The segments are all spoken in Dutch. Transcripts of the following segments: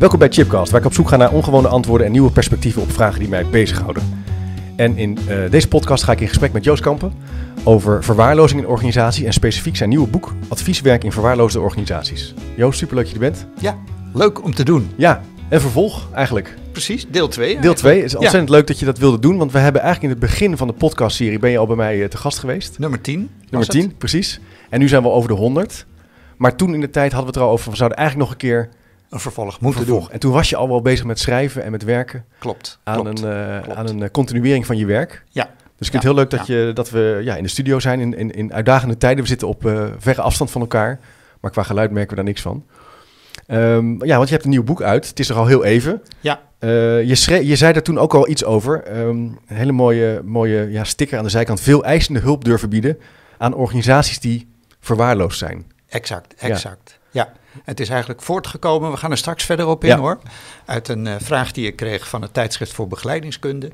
Welkom bij Chipcast, waar ik op zoek ga naar ongewone antwoorden en nieuwe perspectieven op vragen die mij bezighouden. En in eh, deze podcast ga ik in gesprek met Joost Kampen over verwaarlozing in organisatie en specifiek zijn nieuwe boek Advieswerk in verwaarloosde organisaties. Joost, superleuk dat je er bent. Ja, leuk om te doen. Ja, en vervolg eigenlijk. Precies, deel 2. Deel 2. Het is ontzettend ja. leuk dat je dat wilde doen, want we hebben eigenlijk in het begin van de podcastserie ben je al bij mij eh, te gast geweest. Nummer 10. Nummer 10, precies. En nu zijn we over de 100. Maar toen in de tijd hadden we het er al over, we zouden eigenlijk nog een keer een vervolg moeten vervolg. doen. En toen was je al wel bezig met schrijven en met werken. Klopt. Aan een, eh, klopt. aan een eh, continuering van je werk. Ja. Dus ik vind het heel leuk dat, je, dat we ja, in de studio zijn in, in, in uitdagende tijden. We zitten op eh, verre afstand van elkaar. Maar qua geluid merken we daar niks van. Um, ja, want je hebt een nieuw boek uit. Het is er al heel even. Ja. Uh, je, je zei daar toen ook al iets over. Um, een hele mooie, mooie ja, sticker aan de zijkant. Veel eisende hulp durven bieden aan organisaties die verwaarloosd zijn. Exact, exact. ja. Het is eigenlijk voortgekomen, we gaan er straks verder op in hoor, uit een eh, vraag die ik kreeg van het tijdschrift voor begeleidingskunde.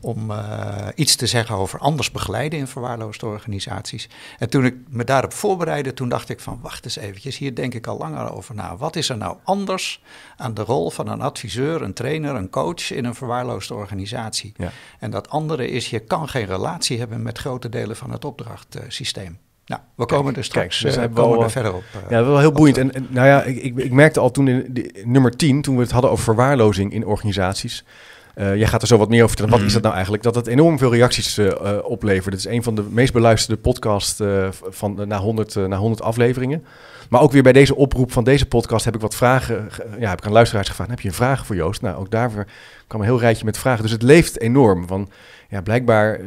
Om eh, iets te zeggen over anders begeleiden in verwaarloosde organisaties. En toen ik me daarop voorbereidde, toen dacht ik van wacht eens eventjes, hier denk ik al langer over na. Wat is er nou anders aan de rol van een adviseur, een trainer, een coach in een verwaarloosde organisatie? En dat andere is, je kan geen relatie hebben met grote delen van het opdrachtsysteem. Nou, we komen er straks kijk, we eh, komen wel, eh, verder op. Eh. ja, dat wel heel boeiend. En, nou ja, ik, ik, ik merkte al toen in nummer 10, toen we het hadden over verwaarlozing in organisaties. Uh, jij gaat er zo wat meer over vertellen. Wat is mm. dat nou eigenlijk? Dat het enorm veel reacties oplevert. Het is een van de meest beluisterde podcasts van, na, 100, na 100 afleveringen. Maar ook weer bij deze oproep van deze podcast heb ik wat vragen. Ja, heb ik aan luisteraars gevraagd. Heb je een vraag voor Joost? Nou, ook daarvoor kwam een heel rijtje met vragen. Dus het leeft enorm. Van, ja, blijkbaar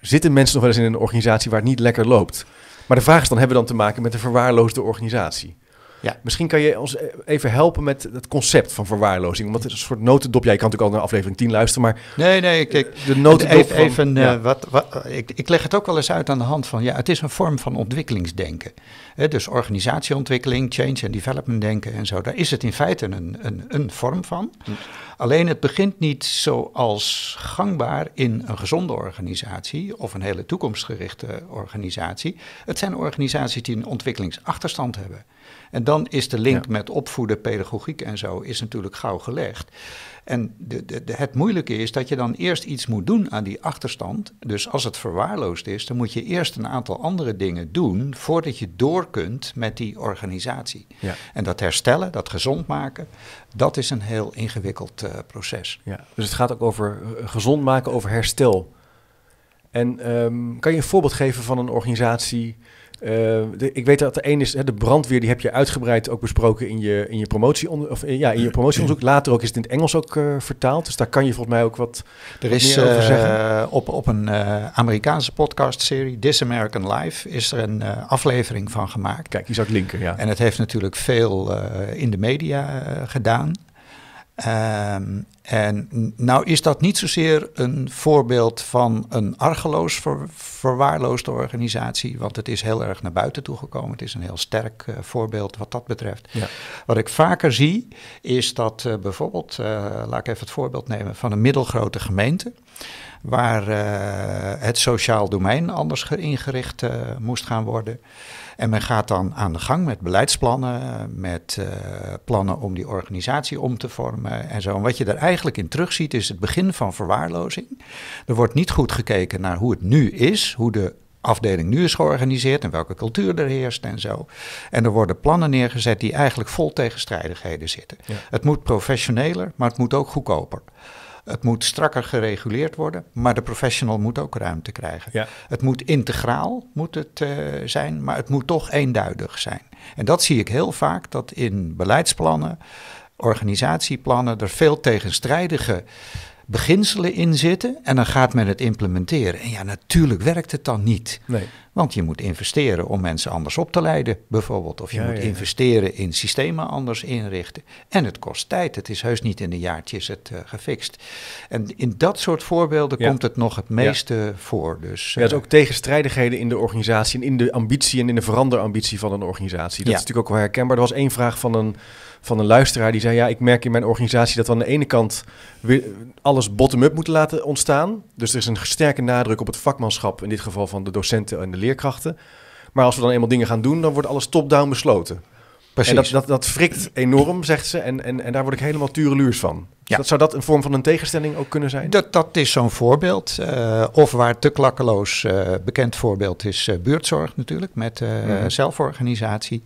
zitten mensen nog wel eens in een organisatie waar het niet lekker loopt. Maar de vraag is dan, hebben we dan te maken met een verwaarloosde organisatie? Ja. Misschien kan je ons eh, even helpen met het concept van verwaarlozing. Want het is een soort notendop. Jij kan natuurlijk al naar aflevering 10 luisteren, maar... Nee, nee, eh, kijk. De notendop Even, van, even eh, wat, ik, ik leg het ook wel eens uit aan de hand van... Ja, het is een vorm van ontwikkelingsdenken. dus organisatieontwikkeling, change en development denken en zo. Daar is het in feite een, een, een vorm van. Hm. Alleen het begint niet zoals gangbaar in een gezonde organisatie... of een hele toekomstgerichte organisatie. Het zijn organisaties die een ontwikkelingsachterstand hebben... En dan is de link met opvoeden, pedagogiek en zo, is natuurlijk gauw gelegd. En de, de, het moeilijke is dat je dan eerst iets moet doen aan die achterstand. Dus als het verwaarloosd is, dan moet je eerst een aantal andere dingen doen voordat je door kunt met die organisatie. Ja. En dat herstellen, dat gezond maken, dat is een heel ingewikkeld eh, proces. Ja. Dus het gaat ook over eh, gezond maken, over herstel. En ehm, kan je een voorbeeld geven van een organisatie eh, ik weet dat de een is, hè, de brandweer, die heb je uitgebreid ook besproken in je, in je, promotie of, eh, ja, in je promotieonderzoek. Later ook is het in het Engels ook eh, vertaald, dus daar kan je volgens mij ook wat, er is, meer over zeggen. op, op een Amerikaanse podcastserie, This American Life, is er een aflevering van gemaakt. Kijk, die zou ik linken, ja. En het heeft natuurlijk veel in de media gedaan. Um, en nou is dat niet zozeer een voorbeeld van een argeloos verwaarloosde organisatie, want het is heel erg naar buiten toe gekomen. Het is een heel sterk eh, voorbeeld wat dat betreft. Ja. Wat ik vaker zie is dat eh, bijvoorbeeld, eh, laat ik even het voorbeeld nemen van een middelgrote gemeente, waar het sociaal domein anders ingericht moest gaan worden. En men gaat dan aan de gang met beleidsplannen, met eh, plannen om die organisatie om te vormen en zo. En wat je daar eigenlijk in terugziet is het begin van verwaarlozing. Er wordt niet goed gekeken naar hoe het nu is, hoe de afdeling nu is georganiseerd en welke cultuur er heerst en zo. En er worden plannen neergezet die eigenlijk vol tegenstrijdigheden zitten. Het moet professioneler, maar het moet ook goedkoper. Het moet strakker gereguleerd worden, maar de professional moet ook ruimte krijgen. Ja. Het moet integraal moet het, eh, zijn, maar het moet toch eenduidig zijn. En dat zie ik heel vaak, dat in beleidsplannen, organisatieplannen, er veel tegenstrijdige beginselen in zitten en dan gaat men het implementeren. En ja, natuurlijk werkt het dan niet. Nee. Want je moet investeren om mensen anders op te leiden, bijvoorbeeld. Of je moet investeren in systemen anders inrichten. En het kost tijd. Het is heus niet in een jaartje is het eh, gefixt. En in dat soort voorbeelden komt het nog het meeste voor. Dus, uh, ja, eh, ook tegenstrijdigheden in de organisatie en in de ambitie en in de veranderambitie van een organisatie. Dat is natuurlijk ook wel herkenbaar. Er was één vraag van een van een luisteraar die zei: Ja, ik merk in mijn organisatie dat we aan de ene kant alles bottom-up moeten laten ontstaan. Dus er is een sterke nadruk op het vakmanschap, in dit geval van de docenten en de leerkrachten. Maar als we dan eenmaal dingen gaan doen, dan wordt alles top-down besloten. En dat, dat, dat frikt enorm, zegt ze. En, en, en daar word ik helemaal tureluurs van. Ja. zou dat een vorm van een tegenstelling ook kunnen zijn? Dat, dat is zo'n voorbeeld. Eh, of waar te klakkeloos eh, bekend voorbeeld is eh, buurtzorg natuurlijk, met mhm. zelforganisatie.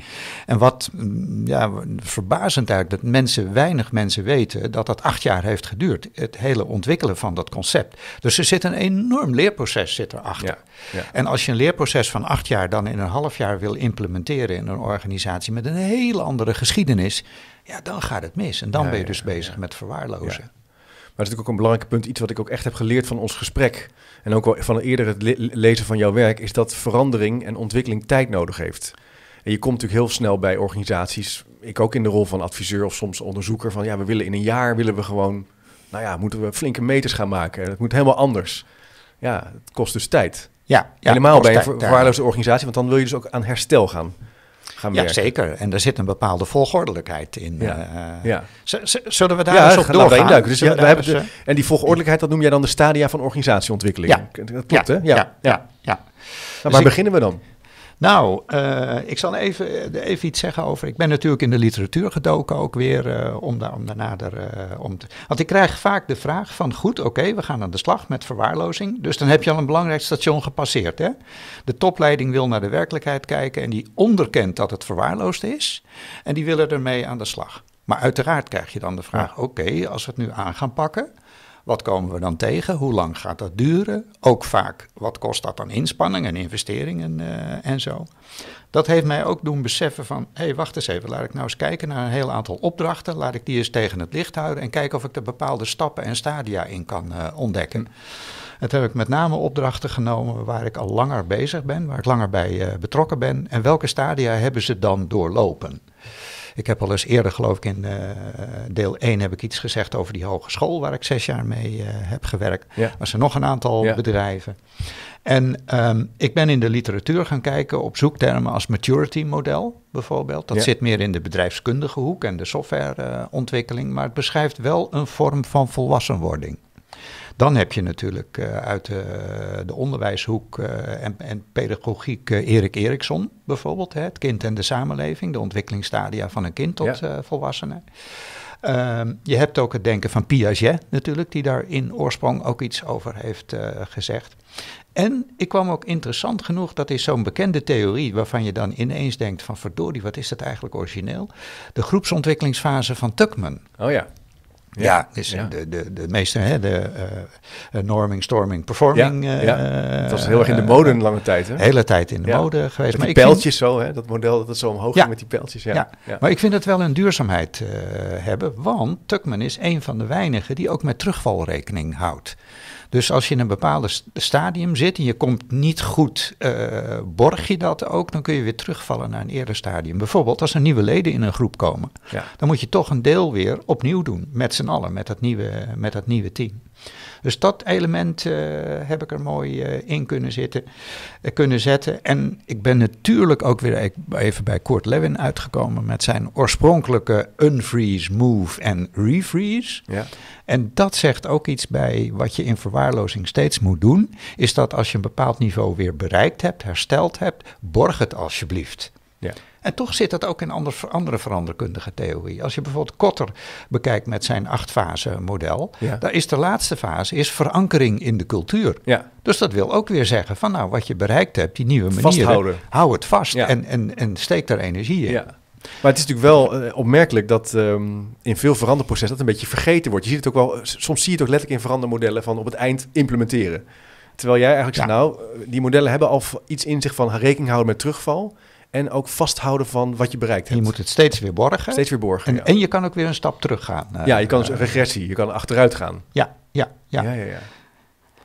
En wat mm, ja, verbazend eigenlijk, dat mensen, weinig mensen weten dat dat acht jaar heeft geduurd, het hele ontwikkelen van dat concept. Dus er zit een enorm leerproces zit erachter. Ja, En als je een leerproces van acht jaar dan in een half jaar wil implementeren in een organisatie met een hele andere geschiedenis, ja, dan gaat het mis. En dan ben je dus bezig met verwaarlozen. Maar dat is natuurlijk ook een belangrijk punt. Iets wat ik ook echt heb geleerd van ons gesprek. En ook van eerder het lezen van jouw werk. Is dat verandering en ontwikkeling tijd nodig heeft. En je komt natuurlijk heel snel bij organisaties. Ik ook in de rol van adviseur of soms onderzoeker. Van ja, we willen in een jaar willen we gewoon. Nou ja, moeten we flinke meters gaan maken. Het moet helemaal anders. Ja, het kost dus tijd. Ja, ja Helemaal bij een verwaarloosde organisatie. Want dan wil je dus ook aan herstel gaan. Ja, zeker. En er zit een bepaalde volgordelijkheid in. Ja. Eh, eh. ja. Zullen we daar ja, eens op doorgaan? induiken. Dus we hebben eh, en die volgordelijkheid, dat noem jij dan de stadia van organisatieontwikkeling. Ja. Dat klopt, hè? Ja, ja. ja. Nou, waar dus beginnen we dan? Nou, eh, ik zal eh, even, iets zeggen over. Ik ben natuurlijk in de literatuur gedoken ook weer. Eh, om, daar, om daarna om te, Want ik krijg vaak de vraag: van goed, oké, we gaan aan de slag met verwaarlozing. Dus dan heb je al een belangrijk station gepasseerd. Hè? De topleiding wil naar de werkelijkheid kijken. en die onderkent dat het verwaarloosd is. En die willen ermee aan de slag. Maar uiteraard krijg je dan de vraag: oké, als we het nu aan gaan pakken wat komen we dan tegen? Hoe lang gaat dat duren? Ook vaak, wat kost dat aan inspanning en investeringen eh, en zo? Dat heeft mij ook doen beseffen van, hé, hey, wacht eens even, laat ik nou eens kijken naar een heel aantal opdrachten, laat ik die eens tegen het licht houden en kijken of ik er bepaalde stappen en stadia in kan eh, ontdekken. Het heb ik met name opdrachten genomen waar ik al langer bezig ben, waar ik langer bij eh, betrokken ben en welke stadia hebben ze dan doorlopen? Ik heb al eens eerder, geloof ik, in eh, deel 1 heb ik iets gezegd over die hogeschool waar ik zes jaar mee eh, heb gewerkt. Ja. Er zijn nog een aantal bedrijven. En ehm, ik ben in de literatuur gaan kijken op zoektermen als maturity model bijvoorbeeld. Dat zit meer in de bedrijfskundige hoek en de softwareontwikkeling, maar het beschrijft wel een vorm van volwassenwording. Dan heb je natuurlijk eh, uit de onderwijshoek eh, en, en, pedagogiek eh, Erik Eriksson bijvoorbeeld. Hè, het kind en de samenleving, de ontwikkelingsstadia van een kind tot volwassenen. Ehm, je hebt ook het denken van Piaget natuurlijk, die daar in oorsprong ook iets over heeft gezegd. En ik kwam ook interessant genoeg, dat is zo'n bekende theorie waarvan je dan ineens denkt van verdorie, wat is dat eigenlijk origineel? De groepsontwikkelingsfase van Tuckman. Oh ja. Ja, dus De, de, de meeste, hè, de eh, eh, norming, storming, performing. Ja, eh, ja. was heel erg in de mode een lange tijd. Hè? hele tijd in de mode geweest. Met maar pijltjes zo, hè, dat model dat het zo omhoog ging met die pijltjes. Ja. maar ik vind het wel een duurzaamheid hebben. Want Tuckman is een van de weinigen die ook met terugvalrekening houdt. Dus als je in een bepaald stadium zit en je komt niet goed, eh, borg je dat ook, dan kun je weer terugvallen naar een eerder stadium. Bijvoorbeeld als er nieuwe leden in een groep komen, ja. dan moet je toch een deel weer opnieuw doen, met z'n allen, met dat nieuwe, met dat nieuwe team. Dus dat element eh, heb ik er mooi eh, in kunnen, zitten, eh, kunnen zetten. En ik ben natuurlijk ook weer e-, even bij Kurt Lewin uitgekomen met zijn oorspronkelijke unfreeze, move en refreeze. Ja. En dat zegt ook iets bij wat je in verwaarlozing steeds moet doen. Is dat als je een bepaald niveau weer bereikt hebt, hersteld hebt, borg het alsjeblieft. Ja. En toch zit dat ook in andere veranderkundige theorie. Als je bijvoorbeeld Kotter bekijkt met zijn achtfase model, daar is de laatste fase is verankering in de cultuur. Ja. Dus dat wil ook weer zeggen van nou, wat je bereikt hebt, die nieuwe manieren, hou het vast en, en, en steek daar energie in. Ja. Maar het is natuurlijk wel eh, opmerkelijk dat ehm, in veel veranderprocessen dat een beetje vergeten wordt. Je ziet het ook wel, soms zie je het ook letterlijk in verandermodellen van op het eind implementeren. Terwijl jij eigenlijk zegt, nou, eh, die modellen hebben al iets in zich van rekening houden met terugval. En ook vasthouden van wat je bereikt hebt. je moet het steeds weer borgen. Steeds weer borgen. En, en je kan ook weer een stap teruggaan. Uh, ja, je kan eh, regressie, je kan achteruit gaan. Ja, ja, ja. ja, ja, ja.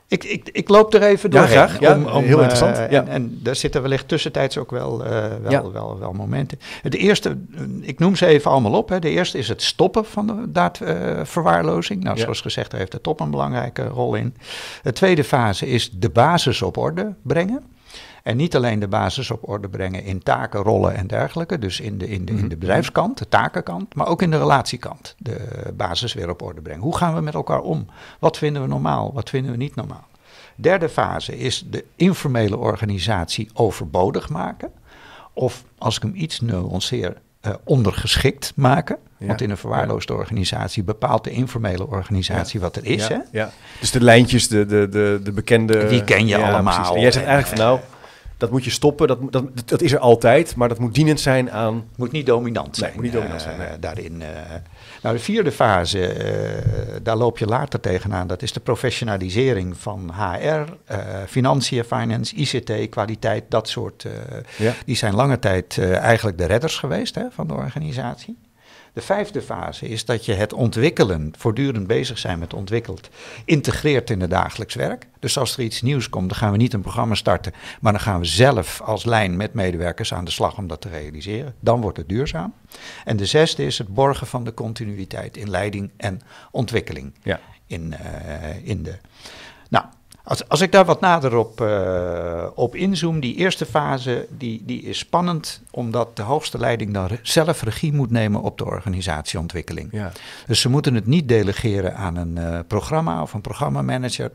Ik, ik, ik loop er even door. Ja, graag. om, heel eh, interessant. Ja. En, daar zitten wellicht tussentijds ook wel, wel, wel, wel, momenten. De eerste, ik noem ze even allemaal op. Hè. De eerste is het stoppen van de daadverwaarlozing. nou, zoals gezegd, daar heeft de top een belangrijke rol in. De tweede fase is de basis op orde brengen. En niet alleen de basis op orde brengen in taken, rollen en dergelijke. Dus in de, in de, in de mhm. bedrijfskant, de takenkant, maar ook in de relatiekant. De basis weer op orde brengen. Hoe gaan we met elkaar om? Wat vinden we normaal? Wat vinden we niet normaal? Derde fase is de informele organisatie overbodig maken. Of als ik hem iets nuanceer, eh, ondergeschikt maken. want in een verwaarloosde organisatie bepaalt de informele organisatie wat er is. Hè? Dus de lijntjes, de, de, de, de bekende. Die ken je allemaal. jij zegt eigenlijk van nou, dat moet je stoppen. Dat, dat, dat is er altijd, maar dat moet dienend zijn aan. Moet niet dominant zijn. moet niet dominant eh, zijn. daarin. Eh. nou, de vierde fase, eh, daar loop je later tegenaan. Dat is de professionalisering van HR, financiën, finance, ICT, kwaliteit, dat soort. Die zijn lange tijd eigenlijk de redders geweest hè, van de organisatie. De vijfde fase is dat je het ontwikkelen, voortdurend bezig zijn met ontwikkeld, integreert in het dagelijks werk. Dus als er iets nieuws komt, dan gaan we niet een programma starten, maar dan gaan we zelf als lijn met medewerkers aan de slag om dat te realiseren. Dan wordt het duurzaam. En de zesde is het borgen van de continuïteit in leiding en ontwikkeling. Ja. In, eh, in de. Nou, als, als ik daar wat nader op, eh, op inzoom, die eerste fase die, die is spannend, omdat de hoogste leiding dan zelf regie moet nemen op de organisatieontwikkeling. Ja. Dus ze moeten het niet delegeren aan een eh, programma of een programmamanager.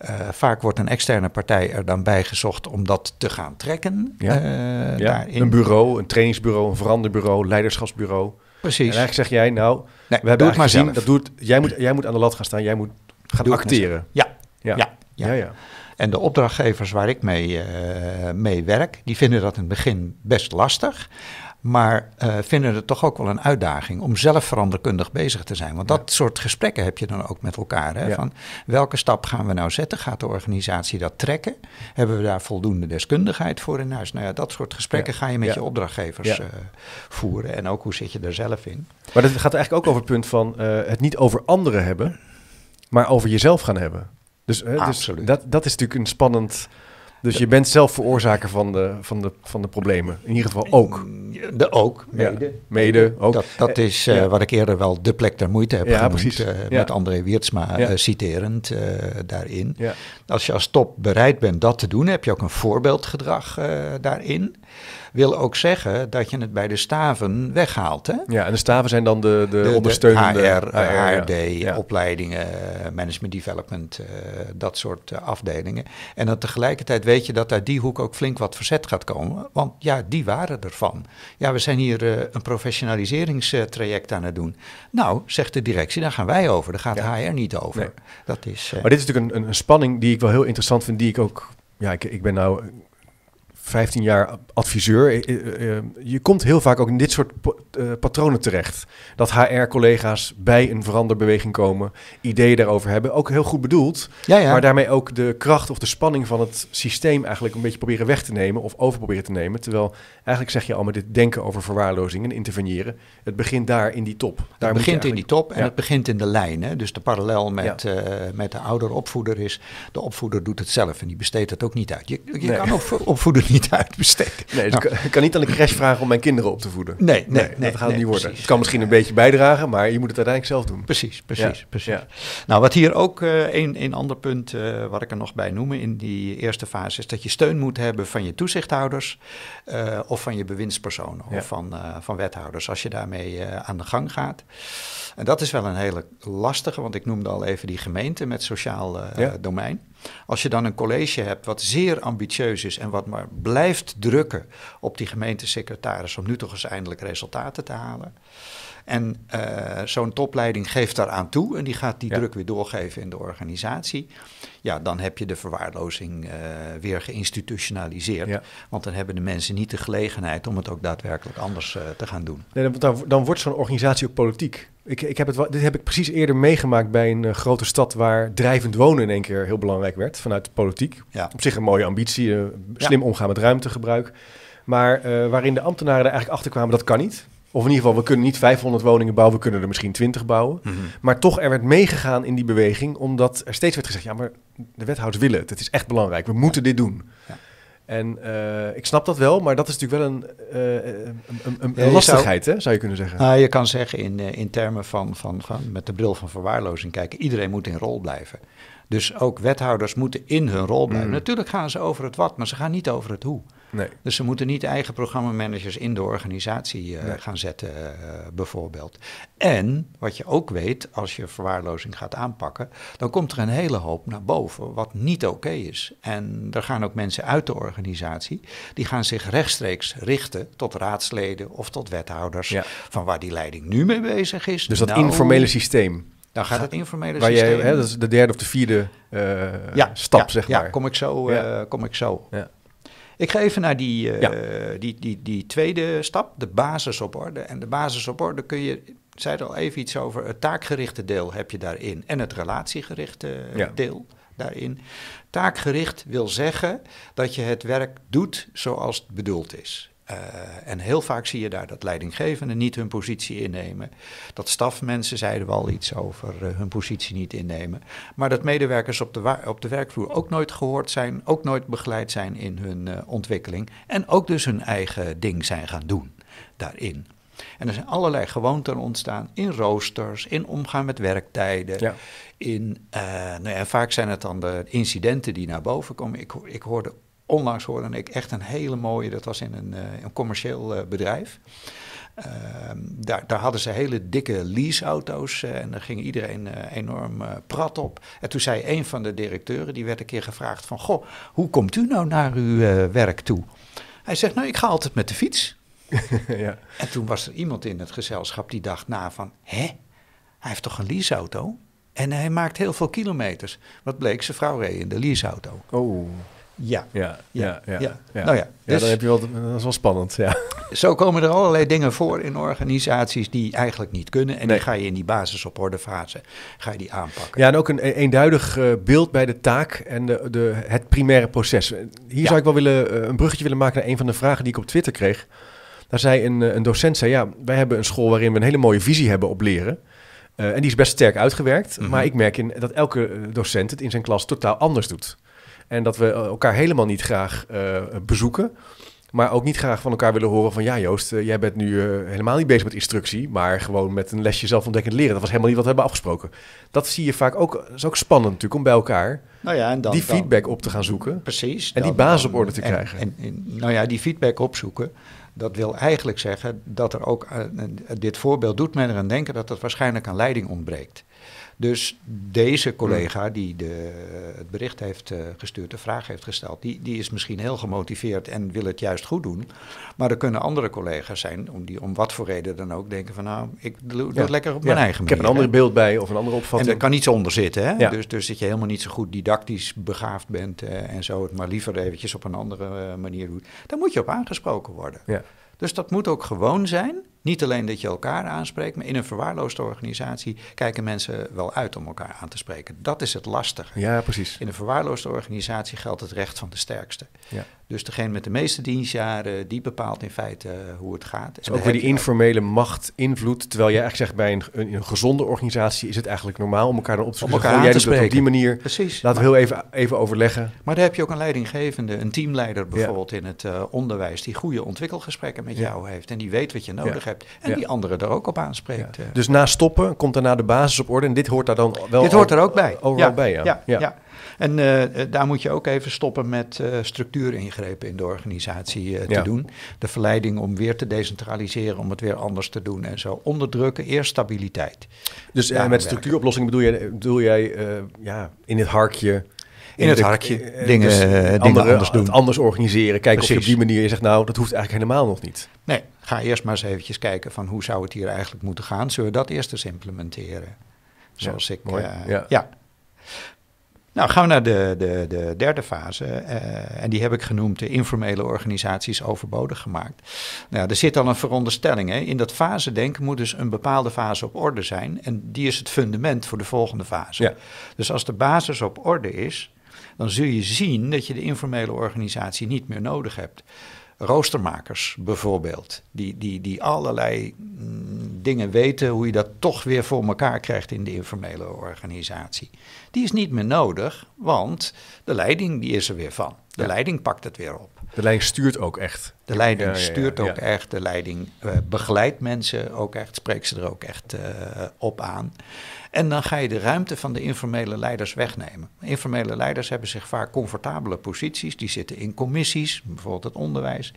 Uh, vaak wordt een externe partij er dan bij gezocht om dat te gaan trekken. Een bureau, een trainingsbureau, een veranderbureau, leiderschapsbureau. Precies. En eigenlijk zeg jij nou, we hebben het maar zien. Dat doet, jij, moet, jij moet aan de lat gaan staan, jij moet gaan acteren. Ja. ja. Ja. ja. En de opdrachtgevers waar ik mee, eh, mee werk, die vinden dat in het begin best lastig. Maar eh, vinden het toch ook wel een uitdaging om zelf veranderkundig bezig te zijn. Want dat soort gesprekken heb je dan ook met elkaar. Hè? Van welke stap gaan we nou zetten? Gaat de organisatie dat trekken? Hebben we daar voldoende deskundigheid voor in huis? Nou ja, dat soort gesprekken ga je met je opdrachtgevers eh, voeren. En ook hoe zit je daar zelf in? Maar dat gaat eigenlijk ook over het punt van het niet over anderen hebben, maar over jezelf gaan hebben. Dus, hè, dus dat, dat is natuurlijk een spannend dus je bent zelf veroorzaker van de, van de, van de problemen. In ieder geval ook. De ook, mede. mede ook. Dat, dat eh, is eh, wat ik eerder wel de plek der moeite heb ja, genoemd. Eh, met André Wiertsma citerend daarin. Als je als top bereid bent dat te doen, heb je ook een voorbeeldgedrag daarin. Wil ook zeggen dat je het bij de staven weghaalt. Hè? Ja, en de staven zijn dan de, de, ondersteunende... HR, HRD, ah, opleidingen, management development, dat soort afdelingen. En dan tegelijkertijd weet weet je dat uit die hoek ook flink wat verzet gaat komen. Want ja, die waren ervan. Ja, we zijn hier eh, een professionaliseringstraject aan het doen. Nou, zegt de directie, daar gaan wij over. Daar gaat HR niet over. Dat is, eh, Maar dit is natuurlijk een, een, spanning die ik wel heel interessant vind, die ik ook. Ja, ik, ik ben nou 15 jaar adviseur. Eh, eh, eh, je komt heel vaak ook in dit soort patronen terecht. Dat HR-collega's bij een veranderbeweging komen, ideeën daarover hebben, ook heel goed bedoeld, maar daarmee ook de kracht of de spanning van het systeem eigenlijk een beetje proberen weg te nemen of over proberen te nemen. Terwijl eigenlijk zeg je al met dit denken over verwaarlozing en interveneren, het begint daar in die top. Daar het begint in die top en het begint in de lijn. Dus de parallel met, met de ouderopvoeder opvoeder is, de opvoeder doet het zelf en die besteedt het ook niet uit. Je, je kan opvoeden opvoeder niet niet uitbesteed. Nee, dus nou. ik kan niet aan de crash vragen om mijn kinderen op te voeden. Nee, nee, nee, dat gaat niet worden. Het kan misschien een beetje bijdragen, maar je moet het uiteindelijk zelf doen. Precies, precies, precies. Nou, wat hier ook uh, een, ander punt, eh, wat ik er nog bij noem in die eerste fase, is dat je steun moet hebben van je toezichthouders eh, of van je bewindspersonen of van, van wethouders als je daarmee aan de gang gaat. En dat is wel een hele lastige, want ik noemde al even die gemeente met sociaal domein. Als je dan een college hebt wat zeer ambitieus is en wat maar blijft drukken op die gemeentesecretaris om nu toch eens eindelijk resultaten te halen. En eh, zo'n topleiding geeft daaraan toe en die gaat die druk weer doorgeven in de organisatie. Ja, dan heb je de verwaarlozing eh, weer geïnstitutionaliseerd. Want dan hebben de mensen niet de gelegenheid om het ook daadwerkelijk anders eh, te gaan doen. Nee, dan, dan wordt zo'n organisatie ook politiek. Ik, ik heb het, dit heb ik precies eerder meegemaakt bij een grote stad waar drijvend wonen in één keer heel belangrijk werd vanuit de politiek. Ja. Op zich een mooie ambitie, slim omgaan met ruimtegebruik. Maar waarin de ambtenaren er eigenlijk achter kwamen, dat kan niet. Of in ieder geval, we kunnen niet 500 woningen bouwen, we kunnen er misschien 20 bouwen. Mhm. Maar toch, er werd meegegaan in die beweging, omdat er steeds werd gezegd: ja, maar de wethouders willen het. Het is echt belangrijk. We moeten dit doen. Ja. En eh, ik snap dat wel, maar dat is natuurlijk wel een, eh, een, een, lastigheid, zou, hè, zou je kunnen zeggen. Nou, je kan zeggen in, eh, in termen van, van, van met de bril van verwaarlozing kijken, iedereen moet in rol blijven. Dus ook wethouders moeten in hun rol blijven. Mm. Natuurlijk gaan ze over het wat, maar ze gaan niet over het hoe. Nee. Dus ze moeten niet eigen programmamanagers in de organisatie eh, gaan zetten, eh, bijvoorbeeld. En wat je ook weet, als je verwaarlozing gaat aanpakken, dan komt er een hele hoop naar boven wat niet oké is. En er gaan ook mensen uit de organisatie, die gaan zich rechtstreeks richten tot raadsleden of tot wethouders, van waar die leiding nu mee bezig is. Dus dat nou, informele systeem. Dan gaat het informele waar systeem. hè, dat is de derde of de vierde eh, stap, zeg maar. Ja, kom ik zo. kom ik zo. Ik ga even naar die, eh, die, die, die tweede stap, de basis op orde. En de basis op orde kun je, zei het al even iets over, het taakgerichte deel heb je daarin en het relatiegerichte eh, deel daarin. Taakgericht wil zeggen dat je het werk doet zoals het bedoeld is. Eh, en heel vaak zie je daar dat leidinggevenden niet hun positie innemen. Dat stafmensen zeiden wel iets over eh, hun positie niet innemen. Maar dat medewerkers op de, op de werkvloer ook nooit gehoord zijn, ook nooit begeleid zijn in hun eh, ontwikkeling. En ook dus hun eigen ding zijn gaan doen daarin. En er zijn allerlei gewoonten ontstaan in roosters, in omgaan met werktijden. Ja. In, nou ja, vaak zijn het dan de incidenten die naar boven komen. Ik, ik hoorde onlangs hoorde ik echt een hele mooie, dat was in een, eh, een commercieel eh, bedrijf. Ehm, daar, daar, hadden ze hele dikke leaseauto's eh, en daar ging iedereen enorm prat op. En toen zei een van de directeuren, die werd een keer gevraagd van... Goh, hoe komt u nou naar uw werk toe? Hij zegt, nou, ik ga altijd met de fiets. ja. En toen was er iemand in het gezelschap die dacht na van... hè, hij heeft toch een leaseauto? En hij maakt heel veel kilometers. Wat bleek, zijn vrouw reed in de leaseauto. Oh. Ja. Ja, ja, ja. Nou ja, dan dus- heb je wel, dat is wel spannend. Ja. Zo komen er allerlei dingen voor in organisaties die eigenlijk niet kunnen. En die ga je in die basis op orde fase ga je die aanpakken. Ja, en ook een e- eenduidig eh, beeld bij de taak en de, de, het primaire proces. Eh, hier zou ik wel willen, eh, een bruggetje willen maken naar een van de vragen die ik op Twitter kreeg. Daar zei een, een docent, zei, ja, wij hebben een school waarin we een hele mooie visie hebben op leren. en die is best sterk uitgewerkt. Mhm. Maar ik merk in, dat elke docent het in zijn klas totaal anders doet. En dat we eh, elkaar helemaal niet graag eh, bezoeken. Maar ook niet graag van elkaar willen horen van... ja Joost, eh, jij bent nu helemaal niet bezig met instructie... maar gewoon met een lesje ontdekkend leren. Dat was helemaal niet wat we hebben afgesproken. Dat zie je vaak ook. Dat is ook spannend natuurlijk om bij elkaar... Nou ja, en dan, die feedback op te gaan zoeken. Precies. En die basis op orde te krijgen. En, nou ja, die feedback opzoeken... Dat wil eigenlijk zeggen dat er ook, dit voorbeeld doet men aan denken dat het waarschijnlijk aan leiding ontbreekt. Dus deze hmm. collega die de, eh, het bericht heeft eh, gestuurd, de vraag heeft gesteld, die, die is misschien heel gemotiveerd en wil het juist goed doen. Maar er kunnen andere collega's zijn om die om wat voor reden dan ook denken van nou, ik doe dat lekker op mijn eigen manier. Ik heb een ander beeld bij of een andere opvatting. En er kan iets onder zitten. Hè? Dus, dus dat je helemaal niet zo goed didactisch begaafd bent eh, en zo het maar liever eventjes op een andere eh, manier doet. Daar moet je op aangesproken worden. Dus dat moet ook gewoon zijn. Niet alleen dat je elkaar aanspreekt, maar in een verwaarloosde organisatie kijken mensen wel uit om elkaar aan te spreken. Dat is het lastige. Ja, precies. In een verwaarloosde organisatie geldt het recht van de sterkste. Ja. Dus degene met de meeste dienstjaren, die bepaalt in feite eh, hoe het gaat. Dus ook weer die informele macht, invloed. Terwijl jij eigenlijk zegt, bij een, een, gezonde organisatie is het eigenlijk normaal om elkaar dan op te zoeken. Om elkaar aan te spreken. Op die manier, Precies. laten we heel even, even overleggen. Maar daar heb je ook een leidinggevende, een teamleider bijvoorbeeld in het eh, onderwijs... die goede ontwikkelgesprekken met jou heeft en die weet wat je nodig hebt. En die anderen er ook op aanspreekt. Eh. Dus na stoppen komt daarna de basis op orde en dit hoort daar dan wel Dit hoort er ook bij. Overal bij, ja. ja. En eh, eh, daar moet je ook even stoppen met eh, structuur ingrepen in de organisatie te doen. De verleiding om weer te decentraliseren, om het weer anders te doen en zo. Onderdrukken, eerst stabiliteit. Dus met structuuroplossingen structuuroplossing bedoel jij, bedoel jij ja, in het harkje in, het, harkje dingen, dus dingen anders doen. Het anders organiseren. Kijken of je op die manier je zegt, nou, dat hoeft eigenlijk helemaal nog niet. Nee, ga eerst maar eens eventjes kijken van hoe zou het hier eigenlijk moeten gaan. Zullen we dat eerst eens implementeren? Zoals ik... ja. ja. Nou, gaan we naar de, de, de derde fase. Eh, en die heb ik genoemd de informele organisaties overbodig gemaakt. Nou, er zit al een veronderstelling. Hè? In dat fasedenken moet dus een bepaalde fase op orde zijn. En die is het fundament voor de volgende fase. Dus als de basis op orde is, dan zul je zien dat je de informele organisatie niet meer nodig hebt roostermakers bijvoorbeeld, die, die, die allerlei mm, dingen weten hoe je dat toch weer voor elkaar krijgt in de informele organisatie. Die is niet meer nodig, want de leiding die is er weer van. De leiding pakt het weer op. De leiding stuurt ook echt. De leiding stuurt ook echt, de leiding eh, begeleidt mensen ook echt, spreekt ze er ook echt eh, op aan. En dan ga je de ruimte van de informele leiders wegnemen. Informele leiders hebben zich vaak comfortabele posities. Die zitten in commissies, bijvoorbeeld het onderwijs.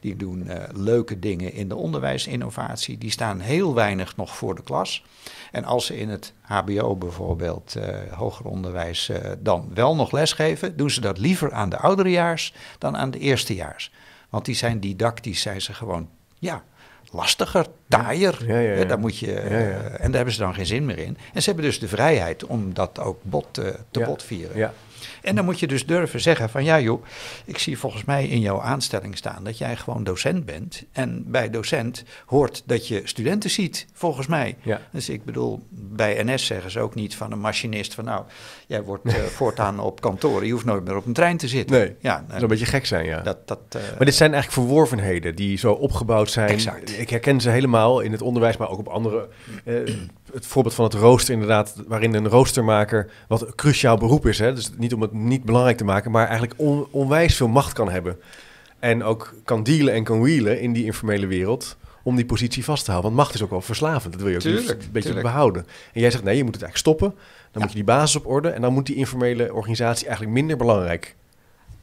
Die doen eh, leuke dingen in de onderwijsinnovatie. Die staan heel weinig nog voor de klas. En als ze in het HBO bijvoorbeeld, eh, hoger onderwijs, eh, dan wel nog lesgeven, doen ze dat liever aan de ouderejaars dan aan de eerstejaars. Want die zijn didactisch, zijn ze gewoon ja, lastiger, taaier. Ja, ja, moet je, eh, en daar hebben ze dan geen zin meer in. En ze hebben dus de vrijheid om dat ook bot, eh, te botvieren. Ja. En dan moet je dus durven zeggen van ja joh, ik zie volgens mij in jouw aanstelling staan dat jij gewoon docent bent. En bij docent hoort dat je studenten ziet, volgens mij. Dus ik bedoel, bij NS zeggen ze ook niet van een machinist van nou, jij wordt eh, voortaan op kantoor, je hoeft nooit meer op een trein te zitten. Nee, ja, nou, dat eh, zou een beetje gek zijn ja. Dat, dat, eh, maar dit zijn eigenlijk verworvenheden die zo opgebouwd zijn. Ik herken ze helemaal in het onderwijs, maar ook op andere... het voorbeeld van het rooster inderdaad, waarin een roostermaker, wat een cruciaal beroep is, hè? dus niet om het niet belangrijk te maken, maar eigenlijk onwijs veel macht kan hebben. En ook kan dealen en kan wheelen in die informele wereld om die positie vast te houden. Want macht is ook wel verslavend. Dat wil je ook een beetje behouden. En jij zegt nee, je moet het eigenlijk stoppen. Dan moet je die basis op orde. En dan moet die informele organisatie eigenlijk minder belangrijk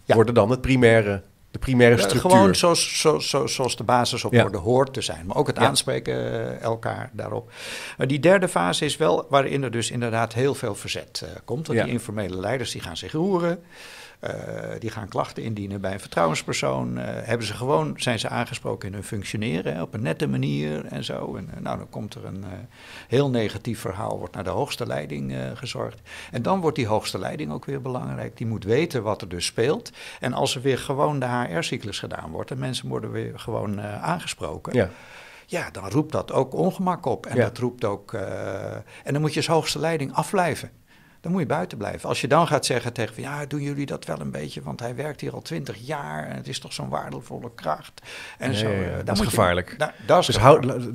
worden dan het primaire de primaire structuur. Gewoon zoals, zoals, de basis op ja. orde hoort te zijn. Maar ook het aanspreken eh, elkaar daarop. Maar die derde fase is wel waarin er dus inderdaad heel veel verzet eh, komt. Want die informele leiders die gaan zich roeren. Eh, die gaan klachten indienen bij een vertrouwenspersoon. Eh, hebben ze gewoon, zijn ze aangesproken in hun functioneren op een nette manier en zo. En eh, nou, dan komt er een heel negatief verhaal, wordt naar de hoogste leiding gezorgd. En dan wordt die hoogste leiding ook weer belangrijk. Die moet weten wat er dus speelt. En als er weer gewoon de HR-cyclus gedaan wordt en mensen worden weer gewoon aangesproken. Ja ja, dan roept dat ook ongemak op. En dat roept ook. en dan moet je als hoogste leiding afblijven dan moet je buiten blijven. Als je dan gaat zeggen tegen van ja, doen jullie dat wel een beetje, want hij werkt hier al twintig jaar en het is toch zo'n waardevolle kracht. En zo, eh, dat, is gevaarlijk. Nou, dus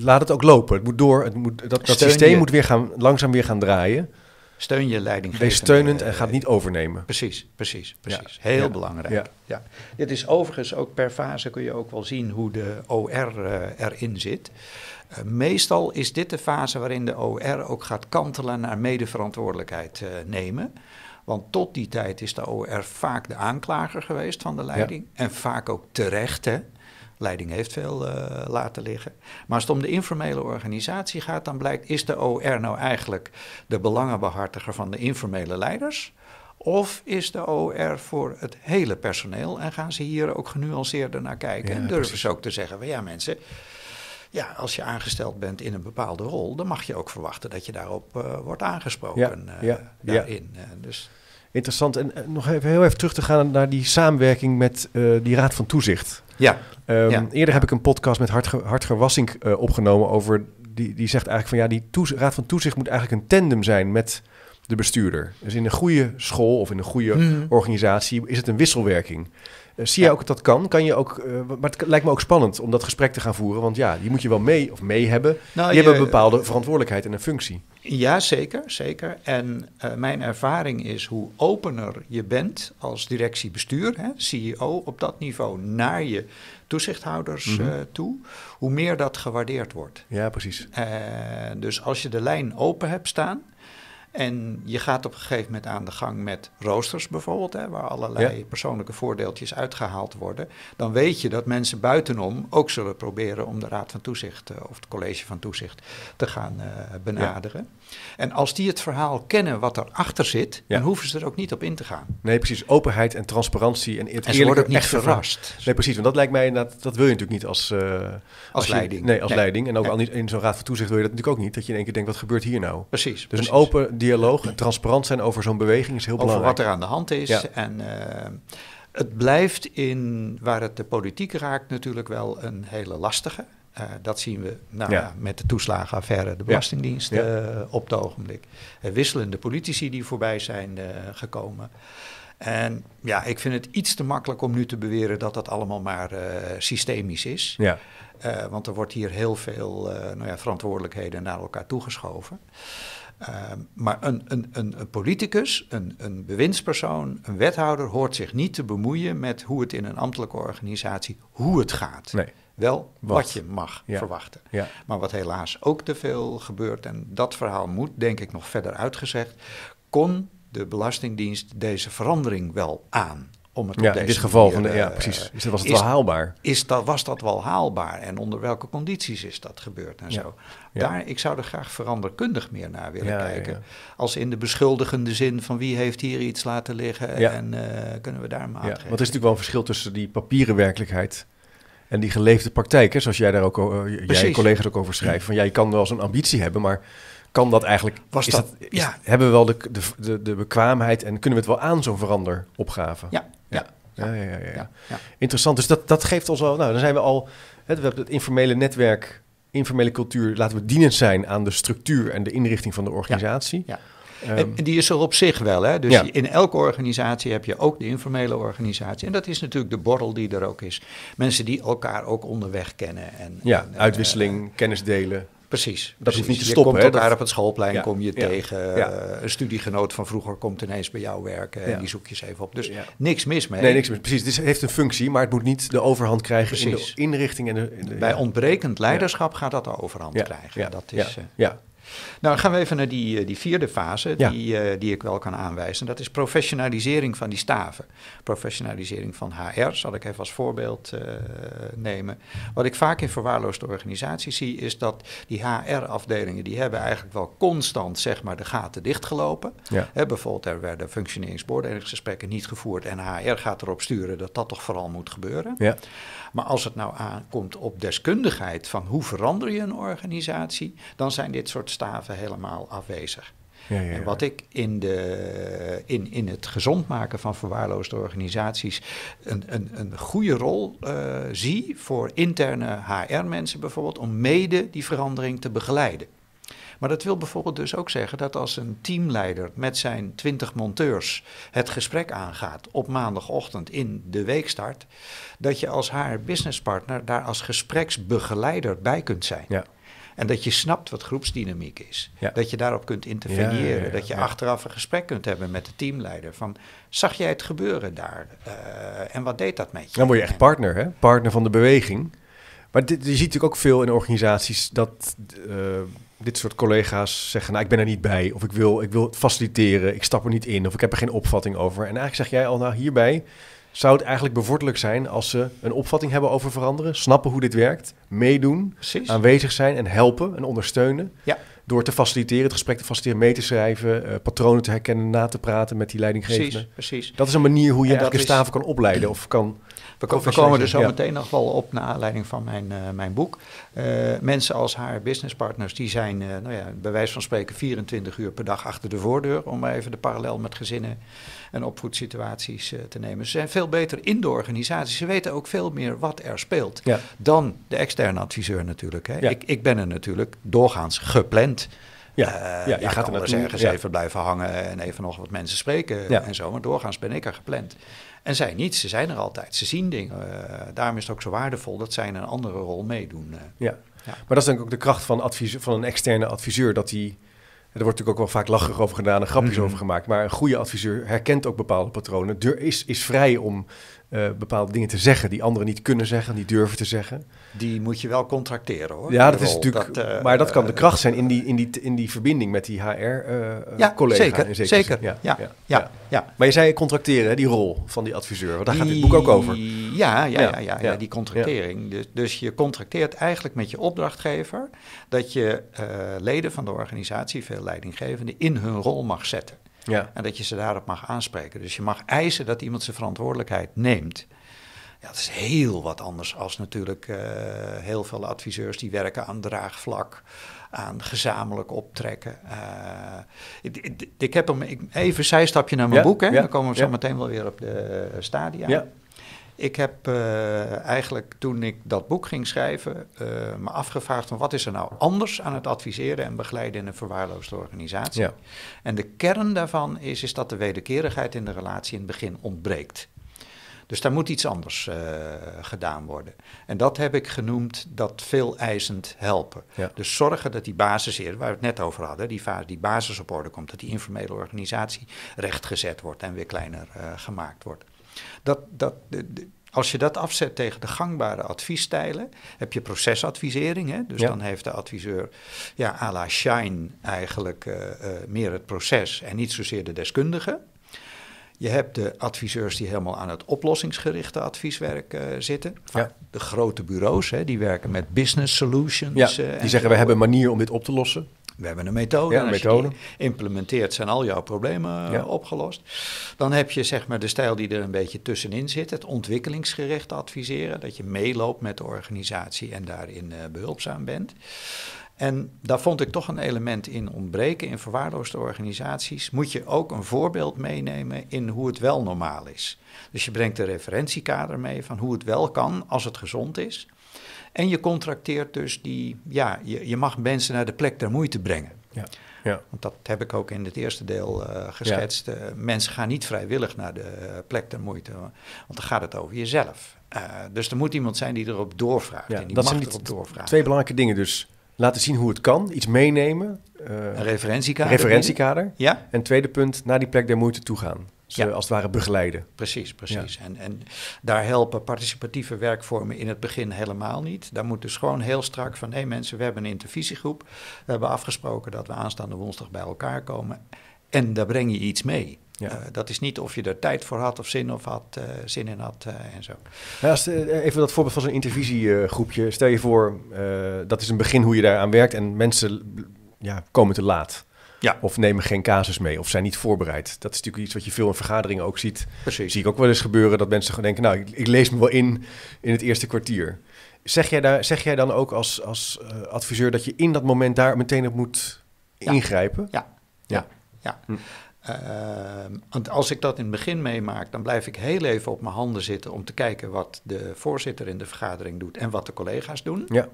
laat het ook lopen. Het moet door, het moet, dat, systeem moet weer gaan, langzaam weer gaan draaien. Steun je leidinggevende. Wees steunend en gaat niet overnemen. Precies, precies, precies. Heel belangrijk. Ja. Dit is overigens ook per fase kun je ook wel zien hoe de OR eh, erin zit. Eh, meestal is dit de fase waarin de OR ook gaat kantelen naar medeverantwoordelijkheid eh, nemen. Want tot die tijd is de OR vaak de aanklager geweest van de leiding. En vaak ook terecht, hè. Leiding heeft veel eh, laten liggen. Maar als het om de informele organisatie gaat, dan blijkt: is de OR nou eigenlijk de belangenbehartiger van de informele leiders? Of is de OR voor het hele personeel en gaan ze hier ook genuanceerder naar kijken? en durven ze ook te zeggen: van ja, mensen, ja, als je aangesteld bent in een bepaalde rol, dan mag je ook verwachten dat je daarop eh, wordt aangesproken ja, eh, ja, daarin. Ja. Eh, dus. Interessant. En nog even heel even terug te gaan naar die samenwerking met die Raad van Toezicht. Ehm, ja, Eerder heb ik een podcast met Hartger, Hartger opgenomen over... Die, die zegt eigenlijk van ja, die Raad van Toezicht moet eigenlijk een tandem zijn met de bestuurder. Dus in een goede school of in een goede hmm. organisatie is het een wisselwerking. Eh, zie je ook dat dat kan? Kan je ook, eh, maar het lijkt me ook spannend om dat gesprek te gaan voeren. Want ja, die moet je wel mee of mee hebben. Nou, je, hebt een bepaalde verantwoordelijkheid en een functie. Ja, zeker, zeker. En eh, mijn ervaring is hoe opener je bent als directiebestuur, CEO op dat niveau, naar je toezichthouders mhm. toe, hoe meer dat gewaardeerd wordt. Ja, precies. dus als je de lijn open hebt staan, en je gaat op een gegeven moment aan de gang met roosters bijvoorbeeld, hè, waar allerlei persoonlijke voordeeltjes uitgehaald worden. Dan weet je dat mensen buitenom ook zullen proberen om de Raad van Toezicht eh, of het College van Toezicht te gaan eh, benaderen. En als die het verhaal kennen wat erachter zit, dan hoeven ze er ook niet op in te gaan. Nee, precies. Openheid en transparantie en eerlijkheid. En ze worden ook niet verrast. Nee, precies. Want dat lijkt mij inderdaad, dat wil je natuurlijk niet als, eh, als, leiding. nee, als leiding. En ook al niet in zo'n Raad van Toezicht wil je dat natuurlijk ook niet. Dat je in één keer denkt, wat gebeurt hier nou? Precies. Dus een open dialoog transparant zijn over zo'n beweging is heel over belangrijk. Over wat er aan de hand is. En eh, het blijft in, waar het de politiek raakt, natuurlijk wel een hele lastige. Uh, dat zien we nou, ja. met de toeslagenaffaire, de Belastingdienst eh, op het ogenblik. wisselende politici die voorbij zijn gekomen. En ja, ik vind het iets te makkelijk om nu te beweren dat dat allemaal maar systemisch is. Ja. Eh, want er wordt hier heel veel eh, nou ja, verantwoordelijkheden naar elkaar toegeschoven. Uh, maar een, een, een, politicus, een, een bewindspersoon, een wethouder hoort zich niet te bemoeien met hoe het in een ambtelijke organisatie, hoe het gaat. Wel wat, je mag verwachten. Maar wat helaas ook te veel gebeurt, en dat verhaal moet denk ik nog verder uitgezegd, kon de Belastingdienst deze verandering wel aan om het ja, op deze in dit geval van de, ja, eh, precies. Is, dus dat was het is, wel haalbaar? Is dat, was dat wel haalbaar en onder welke condities is dat gebeurd en zo? Daar, ik zou er graag veranderkundig meer naar willen kijken. Als in de beschuldigende zin van wie heeft hier iets laten liggen en eh, kunnen we daar maar maatregelen? Ja, want is natuurlijk wel een verschil tussen die papieren werkelijkheid en die geleefde praktijk, hè, zoals jij daar ook, uh, jij collega's ook over schrijft. Van, je kan wel eens een ambitie hebben, maar kan dat eigenlijk? Was is dat, is, Hebben we wel de, de, de, bekwaamheid en kunnen we het wel aan zo'n veranderopgave? Ja, ja, ja, ja, Interessant. Dus dat, dat geeft ons al. Nou, dan zijn we al. we hebben het informele netwerk, informele cultuur. Laten we dienend zijn aan de structuur en de inrichting van de organisatie. Ja. Ehm, en die is er op zich wel. Hè? Dus in elke organisatie heb je ook de informele organisatie. En dat is natuurlijk de borrel die er ook is. Mensen die elkaar ook onderweg kennen. En, ja, eh, uitwisseling, kennis delen. Precies. Dat hoeft niet te stoppen. Je komt op het schoolplein, kom je tegen. Eh, een studiegenoot van vroeger komt ineens bij jou werken en die zoek je eens even op. Dus niks mis mee. Nee, niks mis. Precies, het heeft een functie, maar het moet niet de overhand krijgen Precies. in de inrichting. En bij ontbrekend leiderschap gaat dat de overhand krijgen. Dat is, eh, ja. Nou, gaan we even naar die, eh, die vierde fase, die, eh, die ik wel kan aanwijzen. Dat is professionalisering van die staven. Professionalisering van HR, zal ik even als voorbeeld eh, nemen. Wat ik vaak in verwaarloosde organisaties zie, is dat die HR-afdelingen, die hebben eigenlijk wel constant, zeg maar, de gaten dichtgelopen. Ja. Hè, bijvoorbeeld, er werden functioneringsbeoordelingsgesprekken niet gevoerd en HR gaat erop sturen dat dat toch vooral moet gebeuren. Ja. Maar als het nou aankomt op deskundigheid van hoe verander je een organisatie, dan zijn dit soort staven helemaal afwezig. Ja, ja, En wat ik in, de, in, in het gezond maken van verwaarloosde organisaties een, een, een goede rol eh, zie voor interne HR-mensen bijvoorbeeld, om mede die verandering te begeleiden. Maar dat wil bijvoorbeeld dus ook zeggen dat als een teamleider met zijn twintig monteurs het gesprek aangaat op maandagochtend in de weekstart, dat je als haar businesspartner daar als gespreksbegeleider bij kunt zijn. Ja. En dat je snapt wat groepsdynamiek is. Dat je daarop kunt interveneren. dat je achteraf een gesprek kunt hebben met de teamleider. Van, zag jij het gebeuren daar? Eh, en wat deed dat met je? Dan word je echt partner, hè? Partner van de beweging. Maar dit, je ziet natuurlijk ook veel in organisaties dat eh, dit soort collega's zeggen... nou, ik ben er niet bij, of ik wil, ik wil faciliteren, ik stap er niet in... of ik heb er geen opvatting over. En eigenlijk zeg jij al, nou, hierbij zou het eigenlijk bevorderlijk zijn als ze een opvatting hebben over veranderen, snappen hoe dit werkt, meedoen, aanwezig zijn en helpen en ondersteunen. Ja. Door te faciliteren, het gesprek te faciliteren, mee te schrijven, eh, patronen te herkennen, na te praten met die leidinggevende. Precies, precies. Dat is een manier hoe je dat in staven kan opleiden of kan... We, we komen er zo meteen nog wel op, naar aanleiding van mijn, eh, mijn boek. Eh, mensen als haar businesspartners, die zijn nou ja, bij wijze van spreken 24 uur per dag achter de voordeur, om even de parallel met gezinnen en opvoedsituaties eh, te nemen. Ze zijn veel beter in de organisatie. Ze weten ook veel meer wat er speelt dan de externe adviseur natuurlijk. Hè. Ik, ik ben er natuurlijk doorgaans gepland. Ja, eh, ja, je gaat er ergens even blijven hangen en even nog wat mensen spreken ja. en zo. Maar doorgaans ben ik er gepland. En zij niet, ze zijn er altijd. Ze zien dingen. Eh, daarom is het ook zo waardevol dat zij een andere rol meedoen. ja. maar dat is denk ik ook de kracht van, adviseur van een externe adviseur. Dat die er wordt natuurlijk ook wel vaak lachig over gedaan en grapjes mhm. over gemaakt. Maar een goede adviseur herkent ook bepaalde patronen. Deur is, is vrij om eh, bepaalde dingen te zeggen die anderen niet kunnen zeggen, niet durven te zeggen. Die moet je wel contracteren hoor. Ja, dat is natuurlijk. Eh, maar dat kan de eh, kracht zijn in die, in die, in die verbinding met die HR-collega. ja, zeker. zeker. Ja, ja, ja, Maar je zei contracteren, hè, die rol van die adviseur. Want daar gaat dit boek ook over. Ja, ja, ja, ja, die contractering. Dus, dus je contracteert eigenlijk met je opdrachtgever dat je leden van de organisatie, veel leidinggevenden, in hun rol mag zetten. Ja. En dat je ze daarop mag aanspreken. Dus je mag eisen dat iemand zijn verantwoordelijkheid neemt. Ja, dat is heel wat anders als natuurlijk eh, heel veel adviseurs die werken aan draagvlak, aan gezamenlijk optrekken. Eh, ik, ik, ik, heb hem, even een zijstapje naar mijn boek, hè. dan komen we zo meteen wel weer op de eh, stadia. Ja. Ik heb eh, eigenlijk toen ik dat boek ging schrijven, eh, me afgevraagd van wat is er nou anders aan het adviseren en begeleiden in een verwaarloosde organisatie. En de kern daarvan is, is dat de wederkerigheid in de relatie in het begin ontbreekt. Dus daar moet iets anders eh, gedaan worden. En dat heb ik genoemd dat veel eisend helpen. Dus zorgen dat die basis, waar we het net over hadden, die, die basis op orde komt. Dat die informele organisatie rechtgezet wordt en weer kleiner gemaakt wordt. Dat, dat, als je dat afzet tegen de gangbare adviestijlen, heb je procesadvisering. Hè? Dus dan heeft de adviseur ja, à la Shine eigenlijk eh, eh, meer het proces en niet zozeer de deskundige. Je hebt de adviseurs die helemaal aan het oplossingsgerichte advieswerk eh, zitten. Ja. De grote bureaus, hè, die werken met business solutions. die zeggen we hebben een manier om dit op te lossen we hebben een methode. Ja, als die implementeert, zijn al jouw problemen eh, opgelost. Dan heb je zeg maar de stijl die er een beetje tussenin zit. Het ontwikkelingsgericht adviseren. Dat je meeloopt met de organisatie en daarin eh, behulpzaam bent. En daar vond ik toch een element in ontbreken in verwaarloosde organisaties. Moet je ook een voorbeeld meenemen in hoe het wel normaal is. Dus je brengt een referentiekader mee van hoe het wel kan als het gezond is. En je contracteert dus die, ja, je, je mag mensen naar de plek der moeite brengen. Ja. Ja. Want dat heb ik ook in het eerste deel eh, geschetst. Eh, mensen gaan niet vrijwillig naar de eh, plek der moeite, want dan gaat het over jezelf. dus er moet iemand zijn die erop doorvraagt. Ja, en die dat mag zijn erop doorvragen. Twee belangrijke dingen dus. Laten zien hoe het kan, iets meenemen. een referentiekader. referentiekader. Ja. En tweede punt, naar die plek der moeite toe gaan ze als het ware begeleiden. Precies, precies. En, en daar helpen participatieve werkvormen in het begin helemaal niet. Daar moet dus gewoon heel strak van... hé hey mensen, we hebben een intervisiegroep. We hebben afgesproken dat we aanstaande woensdag bij elkaar komen. En daar breng je iets mee. Ja. Eh, dat is niet of je er tijd voor had of zin, of had, eh, zin in had eh, en zo. Nou, als, even dat voorbeeld van zo'n intervisiegroepje. Stel je voor, dat is een begin hoe je daaraan werkt en mensen ja, komen te laat. Ja. Of nemen geen casus mee of zijn niet voorbereid. Dat is natuurlijk iets wat je veel in vergaderingen ook ziet. Zie ik ook wel eens gebeuren dat mensen gewoon denken, nou, ik, ik lees me wel in in het eerste kwartier. Zeg jij, daar, zeg jij dan ook als, als eh, adviseur dat je in dat moment daar meteen op moet ingrijpen? Ja. Ja. ja. Hm. Ehm, want als ik dat in het begin meemaak, dan blijf ik heel even op mijn handen zitten om te kijken wat de voorzitter in de vergadering doet en wat de collega's doen. Ja.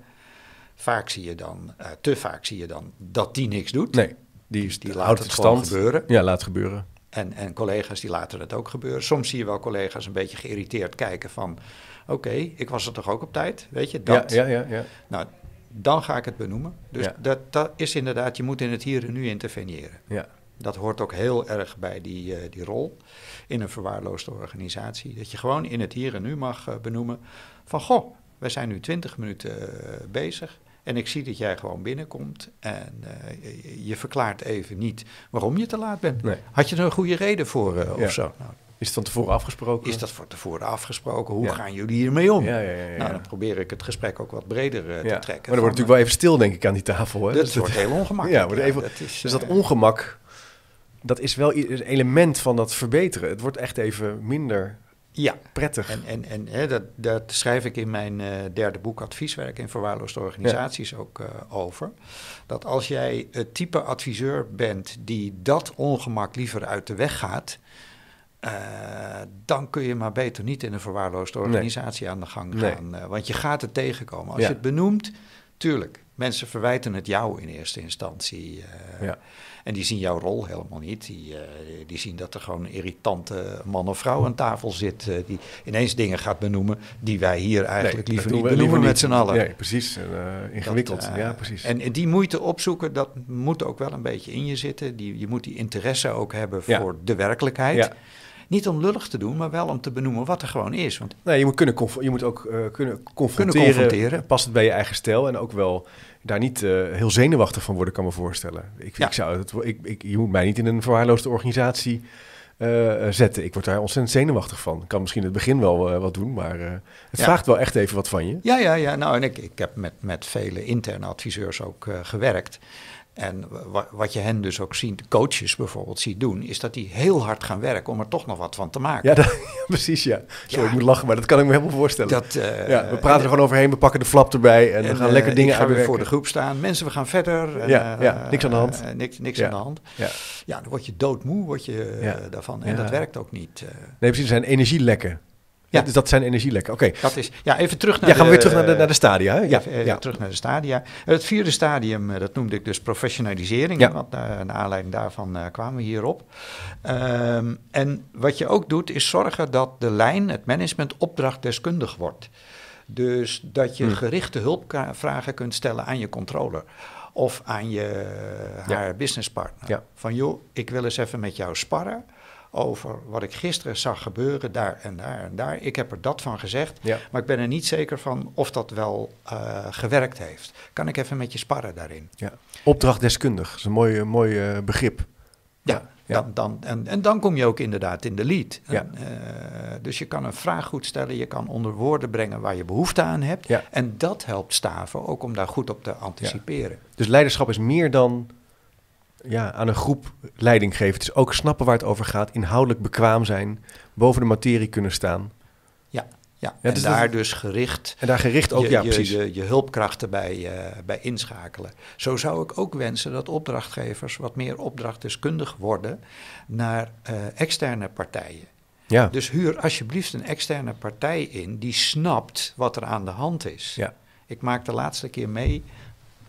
Vaak zie je dan, eh, te vaak zie je dan dat die niks doet. Nee. Die, die laat het stand. gebeuren. Ja, laat gebeuren. En, en collega's die laten het ook gebeuren. Soms zie je wel collega's een beetje geïrriteerd kijken van... oké, ik was er toch ook op tijd, weet je, dat. Ja, ja, ja. ja. Nou, dan ga ik het benoemen. Dus dat, dat is inderdaad, je moet in het hier en nu interveneren. Ja. Dat hoort ook heel erg bij die, eh, die rol in een verwaarloosde organisatie. Dat je gewoon in het hier en nu mag eh, benoemen van... goh, we zijn nu twintig minuten eh, bezig en ik zie dat jij gewoon binnenkomt en eh, je verklaart even niet waarom je te laat bent. Had je er een goede reden voor uh, of zo? Nou, is het van tevoren afgesproken? Is dat van tevoren afgesproken? Hoe gaan jullie hiermee om? Ja, ja, ja, Nou, dan probeer ik het gesprek ook wat breder eh, te trekken. Maar dan wordt natuurlijk wel even stil, denk ik, aan die tafel. Hè? Dat, dat wordt heel ongemakkelijk. Ja, wordt even, dat is, dus dat ongemak, dat is wel een element van dat verbeteren. Het wordt echt even minder ja, prettig. En, en, en hè, dat, dat schrijf ik in mijn eh, derde boek Advieswerk in verwaarloosde organisaties ook eh, over. Dat als jij het type adviseur bent die dat ongemak liever uit de weg gaat, eh, dan kun je maar beter niet in een verwaarloosde organisatie aan de gang gaan. want je gaat het tegenkomen. Als je het benoemt, tuurlijk, mensen verwijten het jou in eerste instantie. ja. En die zien jouw rol helemaal niet. Die, eh, die zien dat er gewoon een irritante man of vrouw aan tafel zit. Eh, die ineens dingen gaat benoemen die wij hier eigenlijk liever niet benoemen met z'n allen. precies. Eh, ingewikkeld. ja, precies. En die moeite opzoeken, dat moet ook wel een beetje in je zitten. Die, je moet die interesse ook hebben voor de werkelijkheid. Ja. Niet om lullig te doen, maar wel om te benoemen wat er gewoon is. Want nee, je moet, kunnen je moet ook eh, kunnen, confronteren, kunnen confronteren. Past het bij je eigen stijl en ook wel daar niet eh, heel zenuwachtig van worden, kan me voorstellen. Ik, ik zou het, ik, ik, je moet mij niet in een verwaarloosde organisatie eh, zetten. Ik word daar ontzettend zenuwachtig van. Ik kan misschien in het begin wel wat doen, maar het vraagt wel echt even wat van je. Ja, ja, ja. Nou, en ik, ik heb met, met vele interne adviseurs ook gewerkt. En wat je hen dus ook ziet, coaches bijvoorbeeld, ziet doen, is dat die heel hard gaan werken om er toch nog wat van te maken. Ja, precies, ja. Sorry, ik moet lachen, maar dat kan ik me helemaal voorstellen. Dat, eh, ja, we praten er gewoon overheen, we pakken de flap erbij en, we gaan lekker eh, dingen gaan voor de groep staan. Mensen, we gaan verder. ja, eh, ja, niks aan de hand. niks niks aan de hand. Ja. dan word je doodmoe word je, daarvan. En dat werkt ook niet. Nee, precies, er zijn energielekken. Ja. Dus dat zijn energielekken. Oké. Dat is. Ja, even terug naar. Ja, gaan we weer terug naar de, naar de stadia. Hè? Ja, ja, terug naar de stadia. Het vierde stadium, eh, dat noemde ik dus professionalisering. Ja. Want uh, naar aanleiding daarvan eh, kwamen we hierop. Um, en wat je ook doet, is zorgen dat de lijn, het management, opdrachtdeskundig wordt. Dus dat je hm. gerichte hulpvragen kunt stellen aan je controller of aan je, haar ja. businesspartner. Van joh, ik wil eens even met jou sparren over wat ik gisteren zag gebeuren daar en daar en daar. Ik heb er dat van gezegd, maar ik ben er niet zeker van of dat wel eh, gewerkt heeft. Kan ik even met je sparren daarin? Ja. Opdrachtdeskundig, dat is een mooi, eh, mooi eh, begrip. Ja, Dan, dan, en, en dan kom je ook inderdaad in de lead. Ja. dus je kan een vraag goed stellen, je kan onder woorden brengen waar je behoefte aan hebt. Ja. En dat helpt staven ook om daar goed op te anticiperen. Dus leiderschap is meer dan ja, aan een groep leiding geven. Dus ook snappen waar het over gaat, inhoudelijk bekwaam zijn, boven de materie kunnen staan. Ja, ja. en dus daar dus gericht. En daar gericht ook, je, ja, precies. Je, hulpkrachten bij, eh, bij inschakelen. Zo zou ik ook wensen dat opdrachtgevers wat meer opdrachtdeskundig worden naar eh, externe partijen. Ja. Dus huur alsjeblieft een externe partij in die snapt wat er aan de hand is. Ja. Ik maak de laatste keer mee,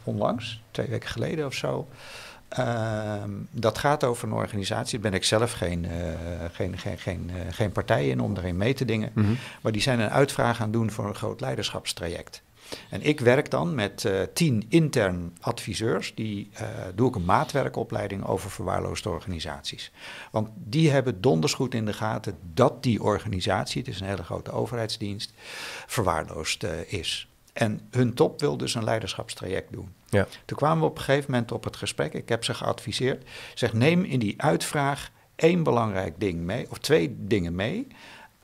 onlangs, twee weken geleden of zo Ehm, dat gaat over een organisatie. Daar ben ik zelf geen, eh, geen, geen, geen, eh, geen partij in om daarin mee te dingen. Mhm. Maar die zijn een uitvraag aan doen voor een groot leiderschapstraject. En ik werk dan met eh, tien intern adviseurs. Die doe ik een maatwerkopleiding over verwaarloosde organisaties. Want die hebben donders goed in de gaten dat die organisatie, het is een hele grote overheidsdienst, verwaarloosd is. En hun top wil dus een leiderschapstraject doen. Ja. Toen kwamen we op een gegeven moment op het gesprek. Ik heb ze geadviseerd. Zeg, neem in die uitvraag één belangrijk ding mee, of twee dingen mee.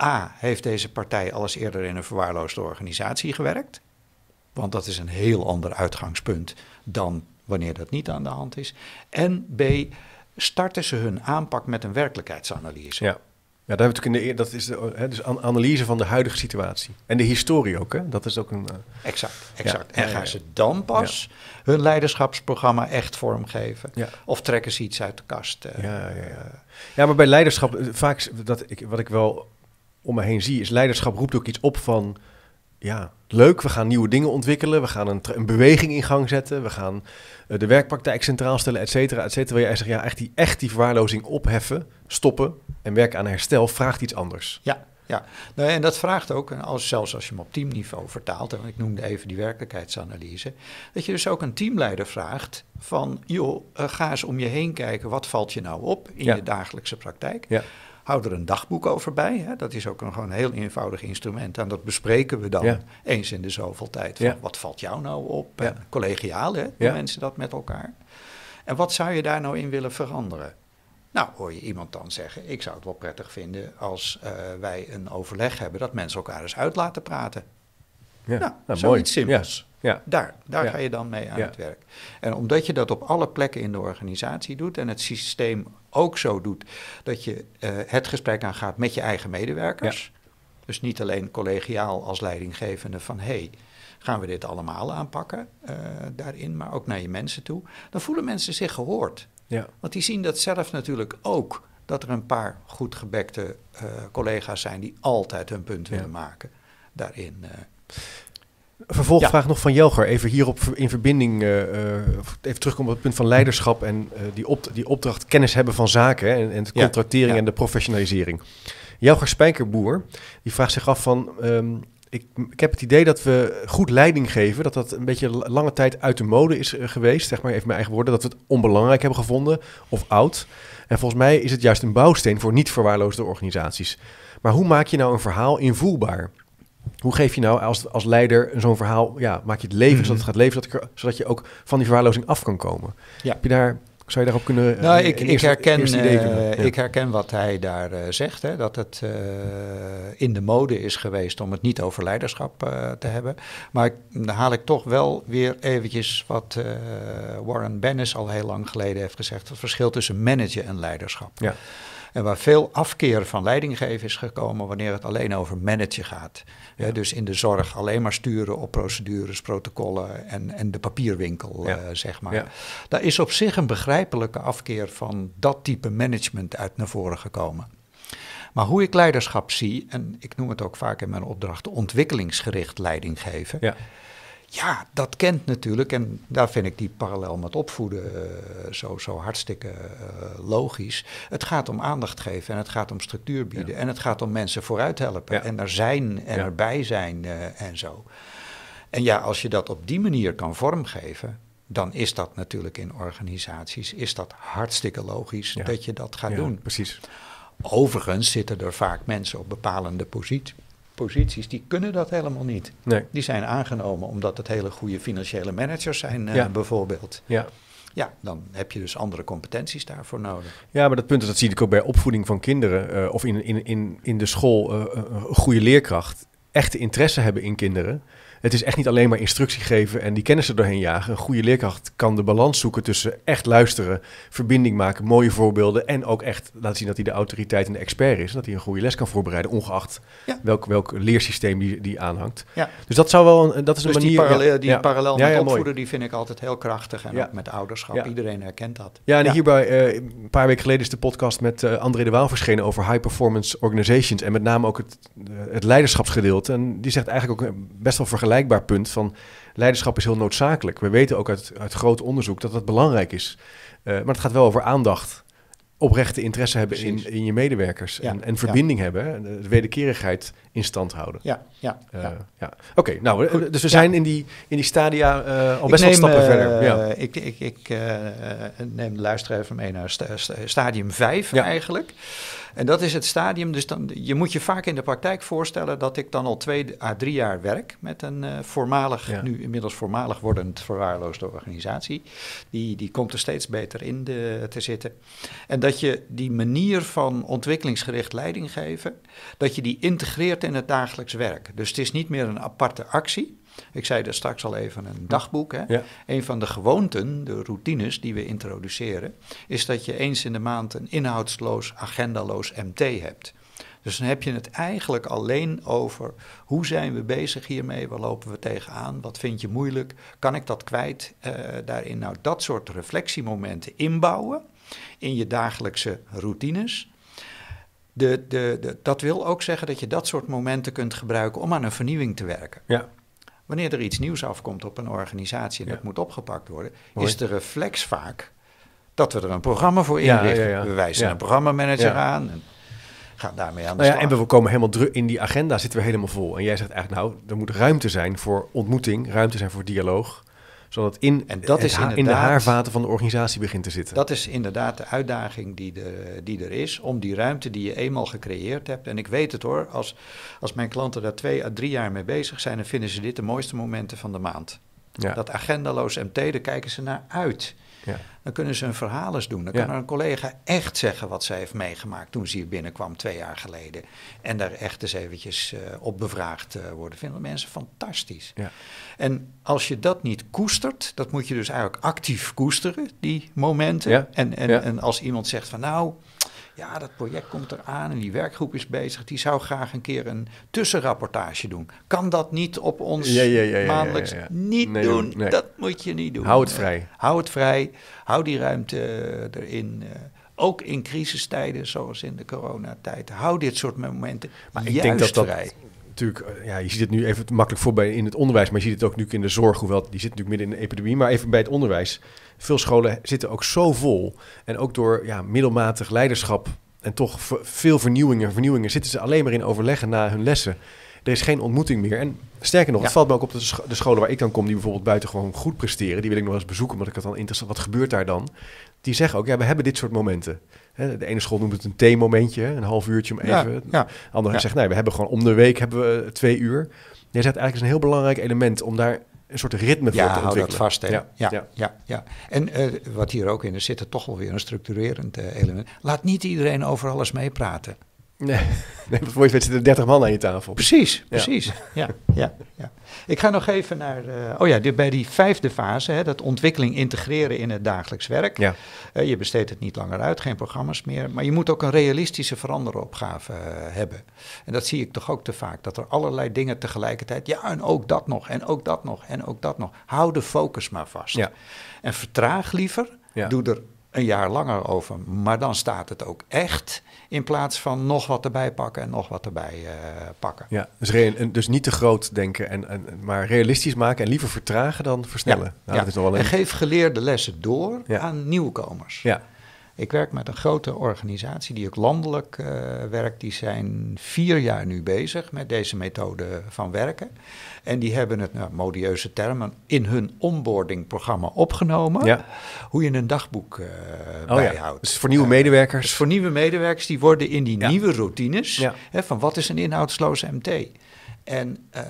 A, heeft deze partij alles eerder in een verwaarloosde organisatie gewerkt? Want dat is een heel ander uitgangspunt dan wanneer dat niet aan de hand is. En B, starten ze hun aanpak met een werkelijkheidsanalyse. Ja. Ja, daar hebben we natuurlijk in de, dat is hè, dus analyse van de huidige situatie. En de historie ook, hè? Dat is ook een... Eh, exact, exact. En gaan ze dan pas hun leiderschapsprogramma echt vormgeven? Of trekken ze iets uit de kast? Uh, ja, ja, maar bij leiderschap, eh, vaak, dat ik, wat ik wel om me heen zie, is leiderschap roept ook iets op van ja, leuk. We gaan nieuwe dingen ontwikkelen. We gaan een, een beweging in gang zetten. We gaan eh, de werkpraktijk centraal stellen, et cetera, et cetera. Wil je zeggen, ja, echt die, echt die verwaarlozing opheffen, stoppen en werken aan herstel vraagt iets anders. Ja. Ja, nou, en dat vraagt ook, als, zelfs als je hem op teamniveau vertaalt, en ik noemde even die werkelijkheidsanalyse, dat je dus ook een teamleider vraagt van, joh, eh, ga eens om je heen kijken, wat valt je nou op in je dagelijkse praktijk? Ja. Houd er een dagboek over bij. Hè? Dat is ook een, gewoon heel eenvoudig instrument. En dat bespreken we dan eens in de zoveel tijd. Wat valt jou nou op? collegiaal, hè? Doen mensen dat met elkaar? En wat zou je daar nou in willen veranderen? Nou, hoor je iemand dan zeggen: Ik zou het wel prettig vinden als eh, wij een overleg hebben dat mensen elkaar eens uit laten praten. Ja. Nou, nou, zoiets mooi. simpels. Ja. ja. Daar, daar ga je dan mee aan het werk. En omdat je dat op alle plekken in de organisatie doet en het systeem ook zo doet dat je eh, het gesprek aangaat met je eigen medewerkers. Dus niet alleen collegiaal als leidinggevende van hey, gaan we dit allemaal aanpakken eh, daarin, maar ook naar je mensen toe. Dan voelen mensen zich gehoord. Ja. Want die zien dat zelf natuurlijk ook. Dat er een paar goed gebekte eh, collega's zijn die altijd hun punt willen maken daarin. Vervolgvraag nog van Jelger. Even hierop in verbinding, uh, even terugkomen op het punt van leiderschap en eh, die, op, die opdracht kennis hebben van zaken en, en de contractering en de professionalisering. Jelger Spijkerboer, die vraagt zich af van, ehm, ik, ik, heb het idee dat we goed leiding geven, dat dat een beetje lange tijd uit de mode is geweest, zeg maar even mijn eigen woorden, dat we het onbelangrijk hebben gevonden of oud. En volgens mij is het juist een bouwsteen voor niet verwaarloosde organisaties. Maar hoe maak je nou een verhaal invoelbaar? Hoe geef je nou als, als leider zo'n verhaal, ja, maak je het leven zodat mhm. het gaat leven, zodat, je ook van die verwaarlozing af kan komen? Heb je daar zou je daarop kunnen... Nou, eh, ik, herken, eh, ik herken wat hij daar eh, zegt. Hè, dat het in de mode is geweest om het niet over leiderschap te hebben. Maar dan haal ik toch wel weer eventjes wat Warren Bennis al heel lang geleden heeft gezegd. Het verschil tussen managen en leiderschap. Ja. En waar veel afkeer van leidinggeven is gekomen wanneer het alleen over managen gaat. Ja. dus in de zorg alleen maar sturen op procedures, protocollen en, en de papierwinkel, ja. Eh, zeg maar. Daar is op zich een begrijpelijke afkeer van dat type management uit naar voren gekomen. Maar hoe ik leiderschap zie, en ik noem het ook vaak in mijn opdracht ontwikkelingsgericht leidinggeven. geven. Ja, dat kent natuurlijk. En daar vind ik die parallel met opvoeden eh, zo, zo hartstikke eh, logisch. Het gaat om aandacht geven en het gaat om structuur bieden. En het gaat om mensen vooruit helpen. En er zijn en erbij zijn eh, en zo. En ja, als je dat op die manier kan vormgeven, dan is dat natuurlijk in organisaties is dat hartstikke logisch dat je dat gaat doen. Precies. Overigens zitten er vaak mensen op bepalende posities posities, die kunnen dat helemaal niet. Nee. Die zijn aangenomen omdat het hele goede financiële managers zijn, eh, bijvoorbeeld. Ja. Ja, dan heb je dus andere competenties daarvoor nodig. Ja, maar dat punt, dat zie ik ook bij opvoeding van kinderen eh, of in, in, in, in de school, eh, een goede leerkracht. Echte interesse hebben in kinderen het is echt niet alleen maar instructie geven en die kennis er doorheen jagen. Een goede leerkracht kan de balans zoeken tussen echt luisteren, verbinding maken, mooie voorbeelden en ook echt laten zien dat hij de autoriteit en de expert is. En dat hij een goede les kan voorbereiden, ongeacht welk, welk leersysteem die, die aanhangt. Ja. Dus dat zou wel een, eh, dat is een dus manier. Die parallel, ja, die parallel met opvoeden, die vind ik altijd heel krachtig. En ook met ouderschap, iedereen herkent dat. Ja, en hierbij, eh, een paar weken geleden is de podcast met eh, André de Waal verschenen over high performance organizations. En met name ook het, het leiderschapsgedeelte. En die zegt eigenlijk ook best wel vergelijkbaar vergelijkbaar punt van leiderschap is heel noodzakelijk. We weten ook uit, uit groot onderzoek dat dat belangrijk is. Eh, maar het gaat wel over aandacht. Oprechte interesse hebben in, in, je medewerkers. en, en, verbinding hebben. De wederkerigheid in stand houden. Ja, ja. Eh, ja. ja. Oké, nou, eh, dus we zijn in die, in die stadia uh, al best wel stappen verder. Ja. Ik, ik, ik neem de luisteraar even mee naar stadium 5 eigenlijk. En dat is het stadium. Dus dan, je moet je vaak in de praktijk voorstellen dat ik dan al twee à drie jaar werk met een voormalig, nu inmiddels voormalig wordend verwaarloosde organisatie. Die, die komt er steeds beter in de, te zitten. En dat je die manier van ontwikkelingsgericht leiding geven, dat je die integreert in het dagelijks werk. Dus het is niet meer een aparte actie. Ik zei daar straks al even een dagboek. Hè? Een van de gewoonten, de routines die we introduceren, is dat je eens in de maand een inhoudsloos, agendaloos MT hebt. Dus dan heb je het eigenlijk alleen over hoe zijn we bezig hiermee, waar lopen we tegenaan, wat vind je moeilijk, kan ik dat kwijt, eh, daarin nou dat soort reflectiemomenten inbouwen in je dagelijkse routines de, de, dat wil ook zeggen dat je dat soort momenten kunt gebruiken om aan een vernieuwing te werken. Ja. Wanneer er iets nieuws afkomt op een organisatie en dat moet opgepakt worden, is de reflex vaak dat we er een programma voor inrichten. We wijzen een programmamanager aan. En, gaan daarmee aan de nou slag. ja, En we komen helemaal druk in die agenda, zitten we helemaal vol. En jij zegt eigenlijk, nou, er moet ruimte zijn voor ontmoeting, ruimte zijn voor dialoog zodat in, en dat is in de haarvaten van de organisatie begint te zitten. Dat is inderdaad de uitdaging die, de, die er is, om die ruimte die je eenmaal gecreëerd hebt. En ik weet het hoor, als, als mijn klanten daar twee à drie jaar mee bezig zijn, dan vinden ze dit de mooiste momenten van de maand. Ja. Dat agendaloos MT, daar kijken ze naar uit. Ja. Dan kunnen ze hun verhaal eens doen. Dan kan een collega echt zeggen wat zij heeft meegemaakt toen ze hier binnenkwam twee jaar geleden. En daar echt eens eventjes eh, op bevraagd eh, worden. Vinden mensen fantastisch. En als je dat niet koestert, dat moet je dus eigenlijk actief koesteren, die momenten. En, en, en als iemand zegt van nou ja, dat project komt eraan en die werkgroep is bezig. Die zou graag een keer een tussenrapportage doen. Kan dat niet op ons maandelijks? Niet doen, dat moet je niet doen. Hou het vrij. hou het vrij, hou die ruimte erin eh, ook in crisistijden, zoals in de coronatijd. Hou dit soort momenten maar ik denk dat dat vrij. Natuurlijk, eh, ja, je ziet het nu even makkelijk voorbij in het onderwijs, maar je ziet het ook nu in de zorg, hoewel die zit natuurlijk midden in de epidemie. Maar even bij het onderwijs veel scholen zitten ook zo vol. En ook door ja, middelmatig leiderschap en toch veel vernieuwingen, vernieuwingen zitten ze alleen maar in overleggen na hun lessen. Er is geen ontmoeting meer. En sterker nog, het valt me ook op dat de, scholen waar ik dan kom, die bijvoorbeeld buiten gewoon goed presteren, die wil ik nog eens bezoeken, want ik had dan interessant, wat gebeurt daar dan? Die zeggen ook, ja, we hebben dit soort momenten. de ene school noemt het een momentje, een half uurtje om even. Ja, De andere zegt, nee, we hebben gewoon om de week hebben we twee uur. Jij zegt eigenlijk is een heel belangrijk element om daar een soort ritme voor te ontwikkelen. Dat vast, Ja, ja, ja, En eh, wat hier ook in er zit er toch wel weer een structurerend eh, element. Laat niet iedereen over alles meepraten. Nee, nee voor je weet zitten er 30 man aan je tafel. Precies, precies. Ja. ja, ja, Ik ga nog even naar, uh, oh ja, die, bij die vijfde fase, hè, dat ontwikkeling integreren in het dagelijks werk. Ja. Eh, je besteedt het niet langer uit, geen programma's meer, maar je moet ook een realistische veranderopgave eh, hebben. En dat zie ik toch ook te vaak, dat er allerlei dingen tegelijkertijd, ja, en ook dat nog, en ook dat nog, en ook dat nog. Hou de focus maar vast. Ja. En vertraag liever, ja. doe er een jaar langer over, maar dan staat het ook echt in plaats van nog wat erbij pakken en nog wat erbij eh, pakken. Ja, dus, dus, niet te groot denken, en, en, maar realistisch maken en liever vertragen dan versnellen. nou, Dat is wel En geef geleerde lessen door aan nieuwkomers. Ja, ik werk met een grote organisatie die ook landelijk uh, werkt. Die zijn vier jaar nu bezig met deze methode van werken. En die hebben het, nou, modieuze termen, in hun onboardingprogramma opgenomen. Hoe je een dagboek uh, bijhoudt. Ja. Dus voor nieuwe eh, medewerkers? Dus voor nieuwe medewerkers, die worden in die nieuwe routines... Hè, van wat is een inhoudsloze MT? En eh,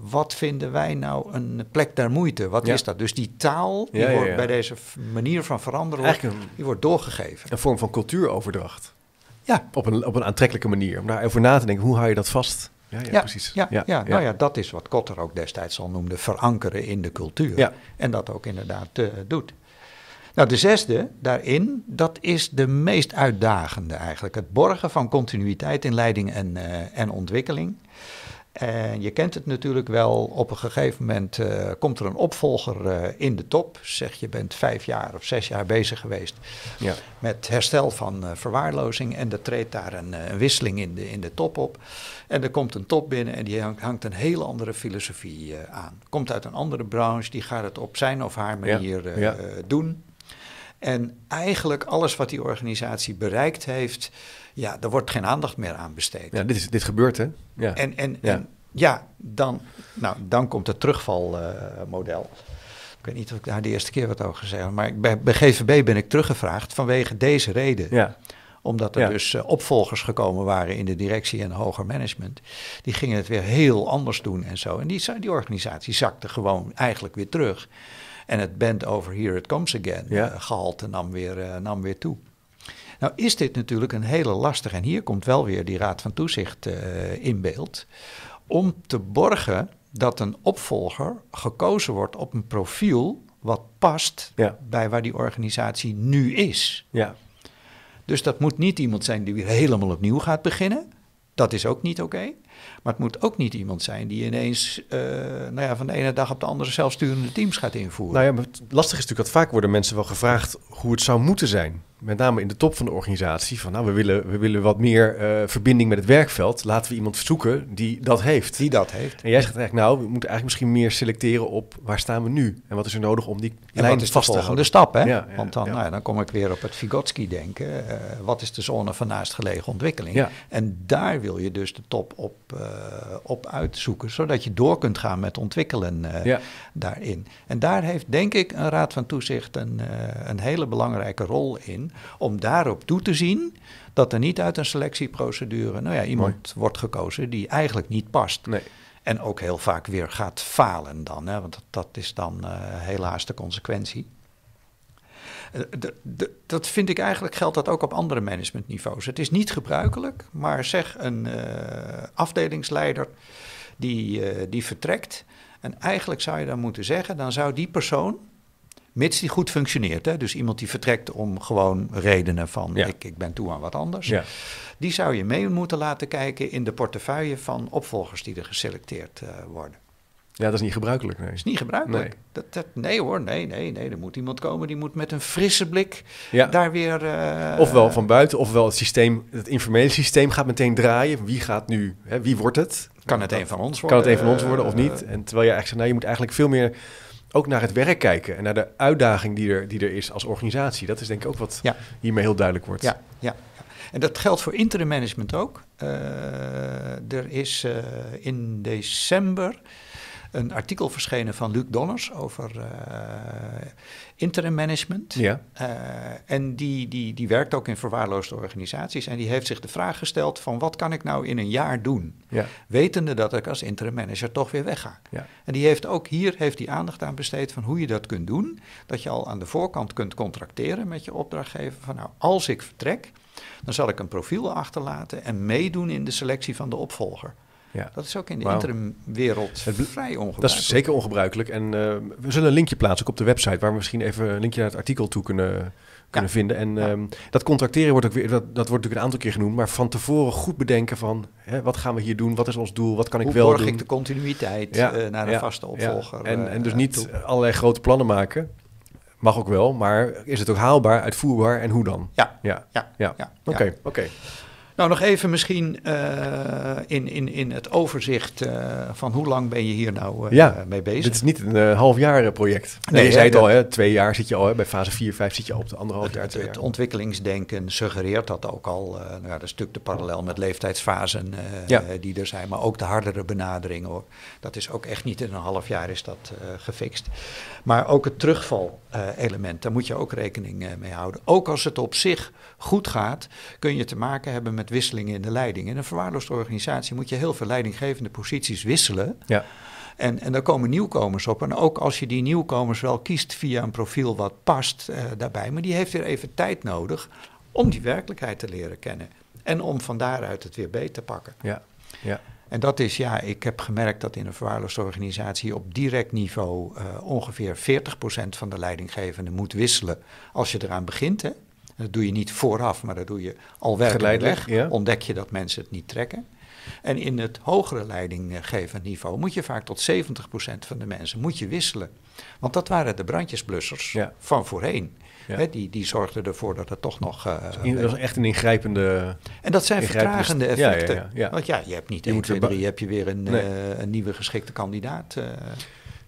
wat vinden wij nou een plek der moeite? Wat is dat? Dus die taal die wordt bij deze manier van veranderen die wordt doorgegeven. Een vorm van cultuuroverdracht. Ja. Op een, op een aantrekkelijke manier. Om daarover na te denken, hoe hou je dat vast? Ja, ja, precies. Ja, ja, nou ja, dat is wat Kotter ook destijds al noemde: verankeren in de cultuur. En dat ook inderdaad eh, doet. Nou, de zesde daarin, dat is de meest uitdagende eigenlijk: het borgen van continuïteit in leiding en, eh, en ontwikkeling. En je kent het natuurlijk wel, op een gegeven moment eh, komt er een opvolger eh, in de top. Zeg je bent vijf jaar of zes jaar bezig geweest ja. met herstel van eh, verwaarlozing. En er treedt daar een, een, wisseling in de, in de top op. En er komt een top binnen en die hangt, een hele andere filosofie aan. Komt uit een andere branche, die gaat het op zijn of haar manier Ja. doen. En eigenlijk alles wat die organisatie bereikt heeft, ja, er wordt geen aandacht meer aan besteed. Ja, dit, is, dit gebeurt hè? Ja. En, en, ja. dan, nou, dan komt het terugvalmodel. ik weet niet of ik daar de eerste keer wat over gezegd heb, maar ik, bij, GVB ben ik teruggevraagd vanwege deze reden. Ja omdat er dus eh, opvolgers gekomen waren in de directie en hoger management. Die gingen het weer heel anders doen en zo. En die, die organisatie zakte gewoon eigenlijk weer terug. En het band over Here It Comes Again ja. Eh, gehalte nam weer, eh, nam weer toe. Nou is dit natuurlijk een hele lastige, en hier komt wel weer die Raad van Toezicht eh, in beeld, om te borgen dat een opvolger gekozen wordt op een profiel wat past bij waar die organisatie nu is. Ja. Dus dat moet niet iemand zijn die weer helemaal opnieuw gaat beginnen. Dat is ook niet oké. Maar het moet ook niet iemand zijn die ineens eh, nou ja, van de ene dag op de andere zelfsturende teams gaat invoeren. Nou ja, maar lastig is natuurlijk dat vaak worden mensen wel gevraagd hoe het zou moeten zijn met name in de top van de organisatie, van nou, we willen, we willen wat meer eh, verbinding met het werkveld. Laten we iemand zoeken die dat heeft. Die dat heeft. En jij zegt eigenlijk, nou, we moeten eigenlijk misschien meer selecteren op waar staan we nu en wat is er nodig om die en lijn vast te houden. de stap, hè? Want dan, ja. nou, dan kom ik weer op het Vygotsky-denken. Eh, wat is de zone van naastgelegen ontwikkeling? En daar wil je dus de top op, eh, op uitzoeken, zodat je door kunt gaan met ontwikkelen daarin. En daar heeft, denk ik, een Raad van Toezicht een, een hele belangrijke rol in om daarop toe te zien dat er niet uit een selectieprocedure, nou ja, iemand wordt gekozen die eigenlijk niet past. Nee. En ook heel vaak weer gaat falen dan, hè, want dat, dat is dan eh, helaas de consequentie. Eh, de, dat vind ik eigenlijk geldt dat ook op andere managementniveaus. Het is niet gebruikelijk, maar zeg een eh, afdelingsleider die, die vertrekt. En eigenlijk zou je dan moeten zeggen, dan zou die persoon Mits die goed functioneert. Hè? Dus iemand die vertrekt om gewoon redenen van ik, ik ben toe aan wat anders. Die zou je mee moeten laten kijken in de portefeuille van opvolgers die er geselecteerd eh, worden. Ja, dat is niet gebruikelijk. Nee. is niet gebruikelijk. Nee. Dat, dat, nee hoor, nee, nee, nee. Er moet iemand komen die moet met een frisse blik daar weer... Eh, ofwel van buiten, ofwel het systeem, het informele systeem gaat meteen draaien. Wie gaat nu, hè, wie wordt het? Kan het een van ons worden? Kan het een van ons eh, worden of niet? En terwijl je eigenlijk zegt, nou, je moet eigenlijk veel meer ook naar het werk kijken en naar de uitdaging die er, die er is als organisatie. Dat is denk ik ook wat hiermee heel duidelijk wordt. Ja, ja, En dat geldt voor interim management ook. Eh, er is eh, in december een artikel verschenen van Luc Donners over eh, interim management. Ja. Eh, en die, die, die werkt ook in verwaarloosde organisaties. En die heeft zich de vraag gesteld van wat kan ik nou in een jaar doen? Ja. Wetende dat ik als interim manager toch weer wegga. Ja. En die heeft ook hier heeft die aandacht aan besteed van hoe je dat kunt doen. Dat je al aan de voorkant kunt contracteren met je opdrachtgever van nou als ik vertrek dan zal ik een profiel achterlaten en meedoen in de selectie van de opvolger. Ja. Dat is ook in de interim interimwereld vrij ongebruikelijk. Dat is zeker ongebruikelijk. En eh, we zullen een linkje plaatsen op de website... waar we misschien even een linkje naar het artikel toe kunnen, kunnen vinden. En ehm, dat contracteren wordt ook weer, dat, dat wordt natuurlijk een aantal keer genoemd, maar van tevoren goed bedenken van hè, wat gaan we hier doen, wat is ons doel, wat kan ik wel doen. Hoe borg ik de continuïteit eh, naar een vaste opvolger? En, eh, en dus niet allerlei grote plannen maken. Mag ook wel, maar is het ook haalbaar, uitvoerbaar en hoe dan? Ja. Ja. Ja. Oké. Oké. Nou, nog even misschien eh, in, in, in het overzicht eh, van hoe lang ben je hier nou eh, mee bezig? Dit is niet een half jaar project. Nee, je zei het al, hè, twee jaar zit je al, hè, bij fase 4, 5 zit je op de andere jaar, het, Het, ontwikkelingsdenken suggereert dat ook al. nou, dat is natuurlijk de parallel met leeftijdsfasen die er zijn, maar ook de hardere benaderingen. Dat is ook echt niet in een half jaar is dat gefixt. Maar ook het terugval-element, daar moet je ook rekening mee houden. Ook als het op zich goed gaat, kun je te maken hebben met met wisselingen in de leiding. In een verwaarloosde organisatie moet je heel veel leidinggevende posities wisselen. Ja. En, en daar komen nieuwkomers op. En ook als je die nieuwkomers wel kiest via een profiel wat past eh, daarbij. Maar die heeft weer even tijd nodig om die werkelijkheid te leren kennen. En om van daaruit het weer beter te pakken. Ja, ja. En dat is, ja, ik heb gemerkt dat in een verwaarloosde organisatie op direct niveau eh, ongeveer 40% van de leidinggevende moet wisselen als je eraan begint. Hè? Dat doe je niet vooraf, maar dat doe je al weg. Ja. Ontdek je dat mensen het niet trekken. En in het hogere leidinggevend niveau moet je vaak tot 70% van de mensen moet je wisselen. Want dat waren de brandjesblussers van voorheen. die, die zorgden ervoor dat het toch nog. Eh, dus dat was echt een ingrijpende. En dat zijn vertragende effecten. Want ja, je hebt niet één twee drie. je weer een, eh, een nieuwe geschikte kandidaat. Eh.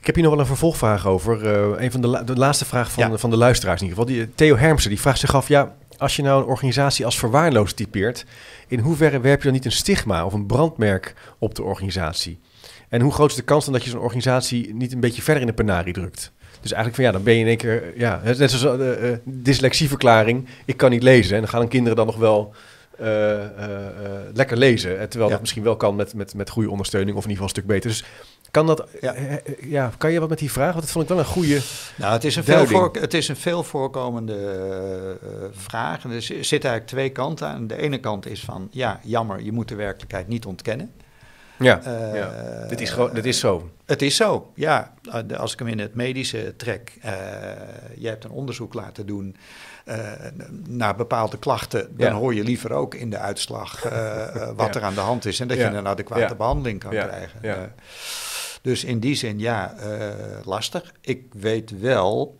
Ik heb hier nog wel een vervolgvraag over. Eh, een van de, de, laatste vragen van, van de luisteraars in ieder geval. Die, eh, Theo Hermsen die vraagt zich af, ja, als je nou een organisatie als verwaarloosd typeert, in hoeverre werp je dan niet een stigma of een brandmerk op de organisatie? En hoe groot is de kans dan dat je zo'n organisatie niet een beetje verder in de penarie drukt? Dus eigenlijk van ja, dan ben je in één keer, ja, net zoals de eh, dyslexieverklaring, ik kan niet lezen. En dan gaan kinderen dan nog wel lekker lezen. Terwijl dat misschien wel kan met, met, met goede ondersteuning of in ieder geval een stuk beter. Dus kan, dat, eh, eh, ja. kan je wat met die vraag? Want dat vond ik wel een goede. Nou, het is een, veel, voor, het is een veel voorkomende eh, vraag. En er zitten eigenlijk twee kanten aan. De ene kant is van: ja, jammer, je moet de werkelijkheid niet ontkennen. Ja, uh, Dit, is gewoon, dit is zo. Het is zo, ja. Als ik hem in het medische trek. Uh, je hebt een onderzoek laten doen naar bepaalde klachten. Dan hoor je liever ook in de uitslag wat er aan de hand is. En dat je een adequate behandeling kan krijgen. Dus in die zin, ja, eh, lastig. Ik weet wel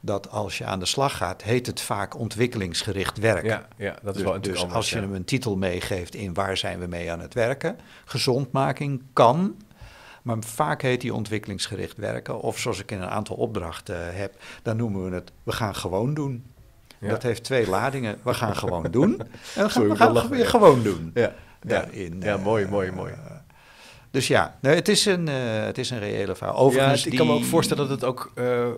dat als je aan de slag gaat, heet het vaak ontwikkelingsgericht werken. Ja, ja dat is dus, wel Dus als je hem een titel meegeeft in waar zijn we mee aan het werken, gezondmaking kan. Maar vaak heet die ontwikkelingsgericht werken. Of zoals ik in een aantal opdrachten eh, heb, dan noemen we het we gaan gewoon doen. Dat heeft twee ladingen. We gaan gewoon doen. En we gaan, we weer gewoon doen. Ja, Ja, eh, mooi, mooi, mooi. Dus ja, het, is een, eh, het is een reële verhaal. Overigens, ik kan me ook voorstellen dat het ook eh, een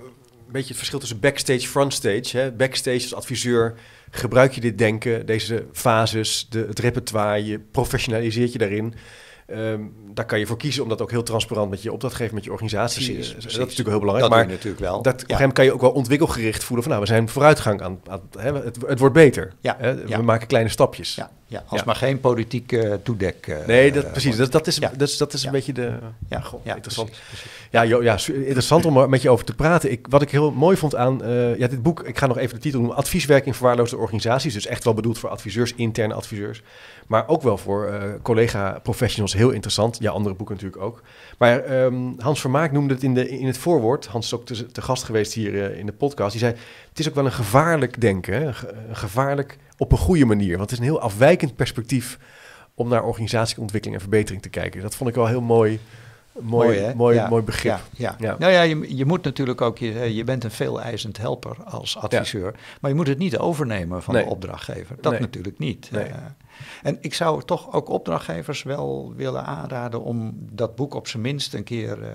beetje het verschil tussen backstage, frontstage. Hè? Backstage als adviseur gebruik je dit denken, deze fases, de, het repertoire, je professionaliseert je daarin. Ehm, daar kan je voor kiezen om dat ook heel transparant met je op dat opdrachtgever, met je organisatie is. Dat is natuurlijk heel belangrijk. Dat maar natuurlijk wel. Dat, gegeven kan je ook wel ontwikkelgericht voelen van nou, we zijn vooruitgang aan, hè, het, het, wordt beter. Hè? We maken kleine stapjes. Ja ja, als maar geen politiek eh, toedek. Eh, nee, dat, precies. Dat, dat is, dat is, dat is een beetje de. Ja, interessant. precies. Ja, ja, interessant om er met je over te praten. Ik, wat ik heel mooi vond aan eh, ja, dit boek, ik ga nog even de titel noemen: Advieswerking verwaarloosde organisaties. Dus echt wel bedoeld voor adviseurs, interne adviseurs. Maar ook wel voor collega-professionals heel interessant. Ja, andere boeken natuurlijk ook. Maar ehm, Hans Vermaak noemde het in, de, in het voorwoord. Hans is ook te, gast geweest hier in de podcast. Die zei: Het is ook wel een gevaarlijk denken, een gevaarlijk op een goede manier. Want het is een heel afwijkend perspectief om naar organisatieontwikkeling en verbetering te kijken. Dat vond ik wel heel mooi Mooi, mooi, mooi, begrip. Ja, ja. Nou ja, je, je, moet natuurlijk ook, je, eh, je bent een eisend helper als adviseur, maar je moet het niet overnemen van de opdrachtgever. Dat natuurlijk niet. Eh. en ik zou toch ook opdrachtgevers wel willen aanraden om dat boek op zijn minst een keer eh,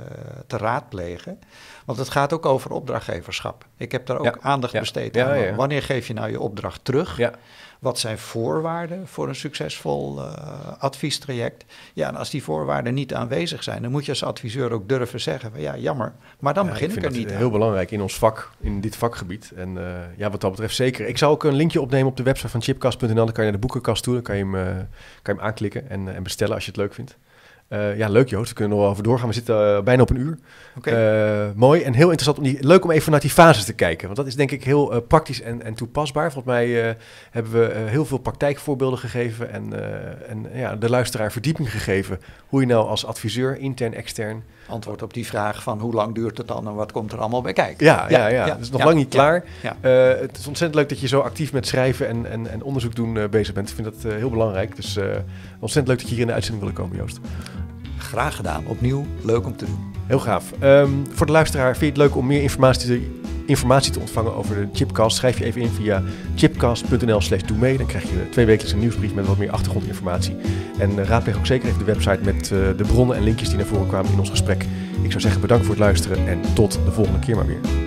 te raadplegen. Want het gaat ook over opdrachtgeverschap. Ik heb daar ook aandacht besteed aan. Wanneer geef je nou je opdracht terug? Wat zijn voorwaarden voor een succesvol eh, adviestraject? Ja, en als die voorwaarden niet aanwezig zijn, dan moet je als adviseur ook durven zeggen: van, ja, jammer, maar dan begin ik, ik er niet. Heel belangrijk in ons vak, in dit vakgebied. En eh, ja, wat dat betreft zeker. Ik zou ook een linkje opnemen op de website van chipcast.nl. Dan kan je naar de boekenkast toe, dan kan je hem, eh, kan je hem aanklikken en, en bestellen als je het leuk vindt. Eh, ja, leuk Joost, we kunnen er wel over doorgaan. We zitten eh, bijna op een uur. Okay. Eh, mooi en heel interessant. Om die, leuk om even naar die fases te kijken. Want dat is denk ik heel praktisch en, en toepasbaar. Volgens mij hebben we heel veel praktijkvoorbeelden gegeven. En, en ja, de luisteraar verdieping gegeven. Hoe je nou als adviseur, intern, extern antwoord op die vraag van hoe lang duurt het dan en wat komt er allemaal bij kijken. Ja, ja, ja. Het is nog lang niet klaar. Eh, het is ontzettend leuk dat je zo actief met schrijven en, en, en onderzoek doen eh, bezig bent. Ik vind dat eh, heel belangrijk. Dus ontzettend leuk dat je hier in de uitzending wilde komen, Joost. Graag gedaan. Opnieuw leuk om te doen. Heel gaaf. Ehm, voor de luisteraar, vind je het leuk om meer informatie te informatie te ontvangen over de Chipcast, schrijf je even in via chipcast.nl doe mee. Dan krijg je twee wekelijks een nieuwsbrief met wat meer achtergrondinformatie. En eh, raadpleeg ook zeker even de website met eh, de bronnen en linkjes die naar voren kwamen in ons gesprek. Ik zou zeggen bedankt voor het luisteren en tot de volgende keer maar weer.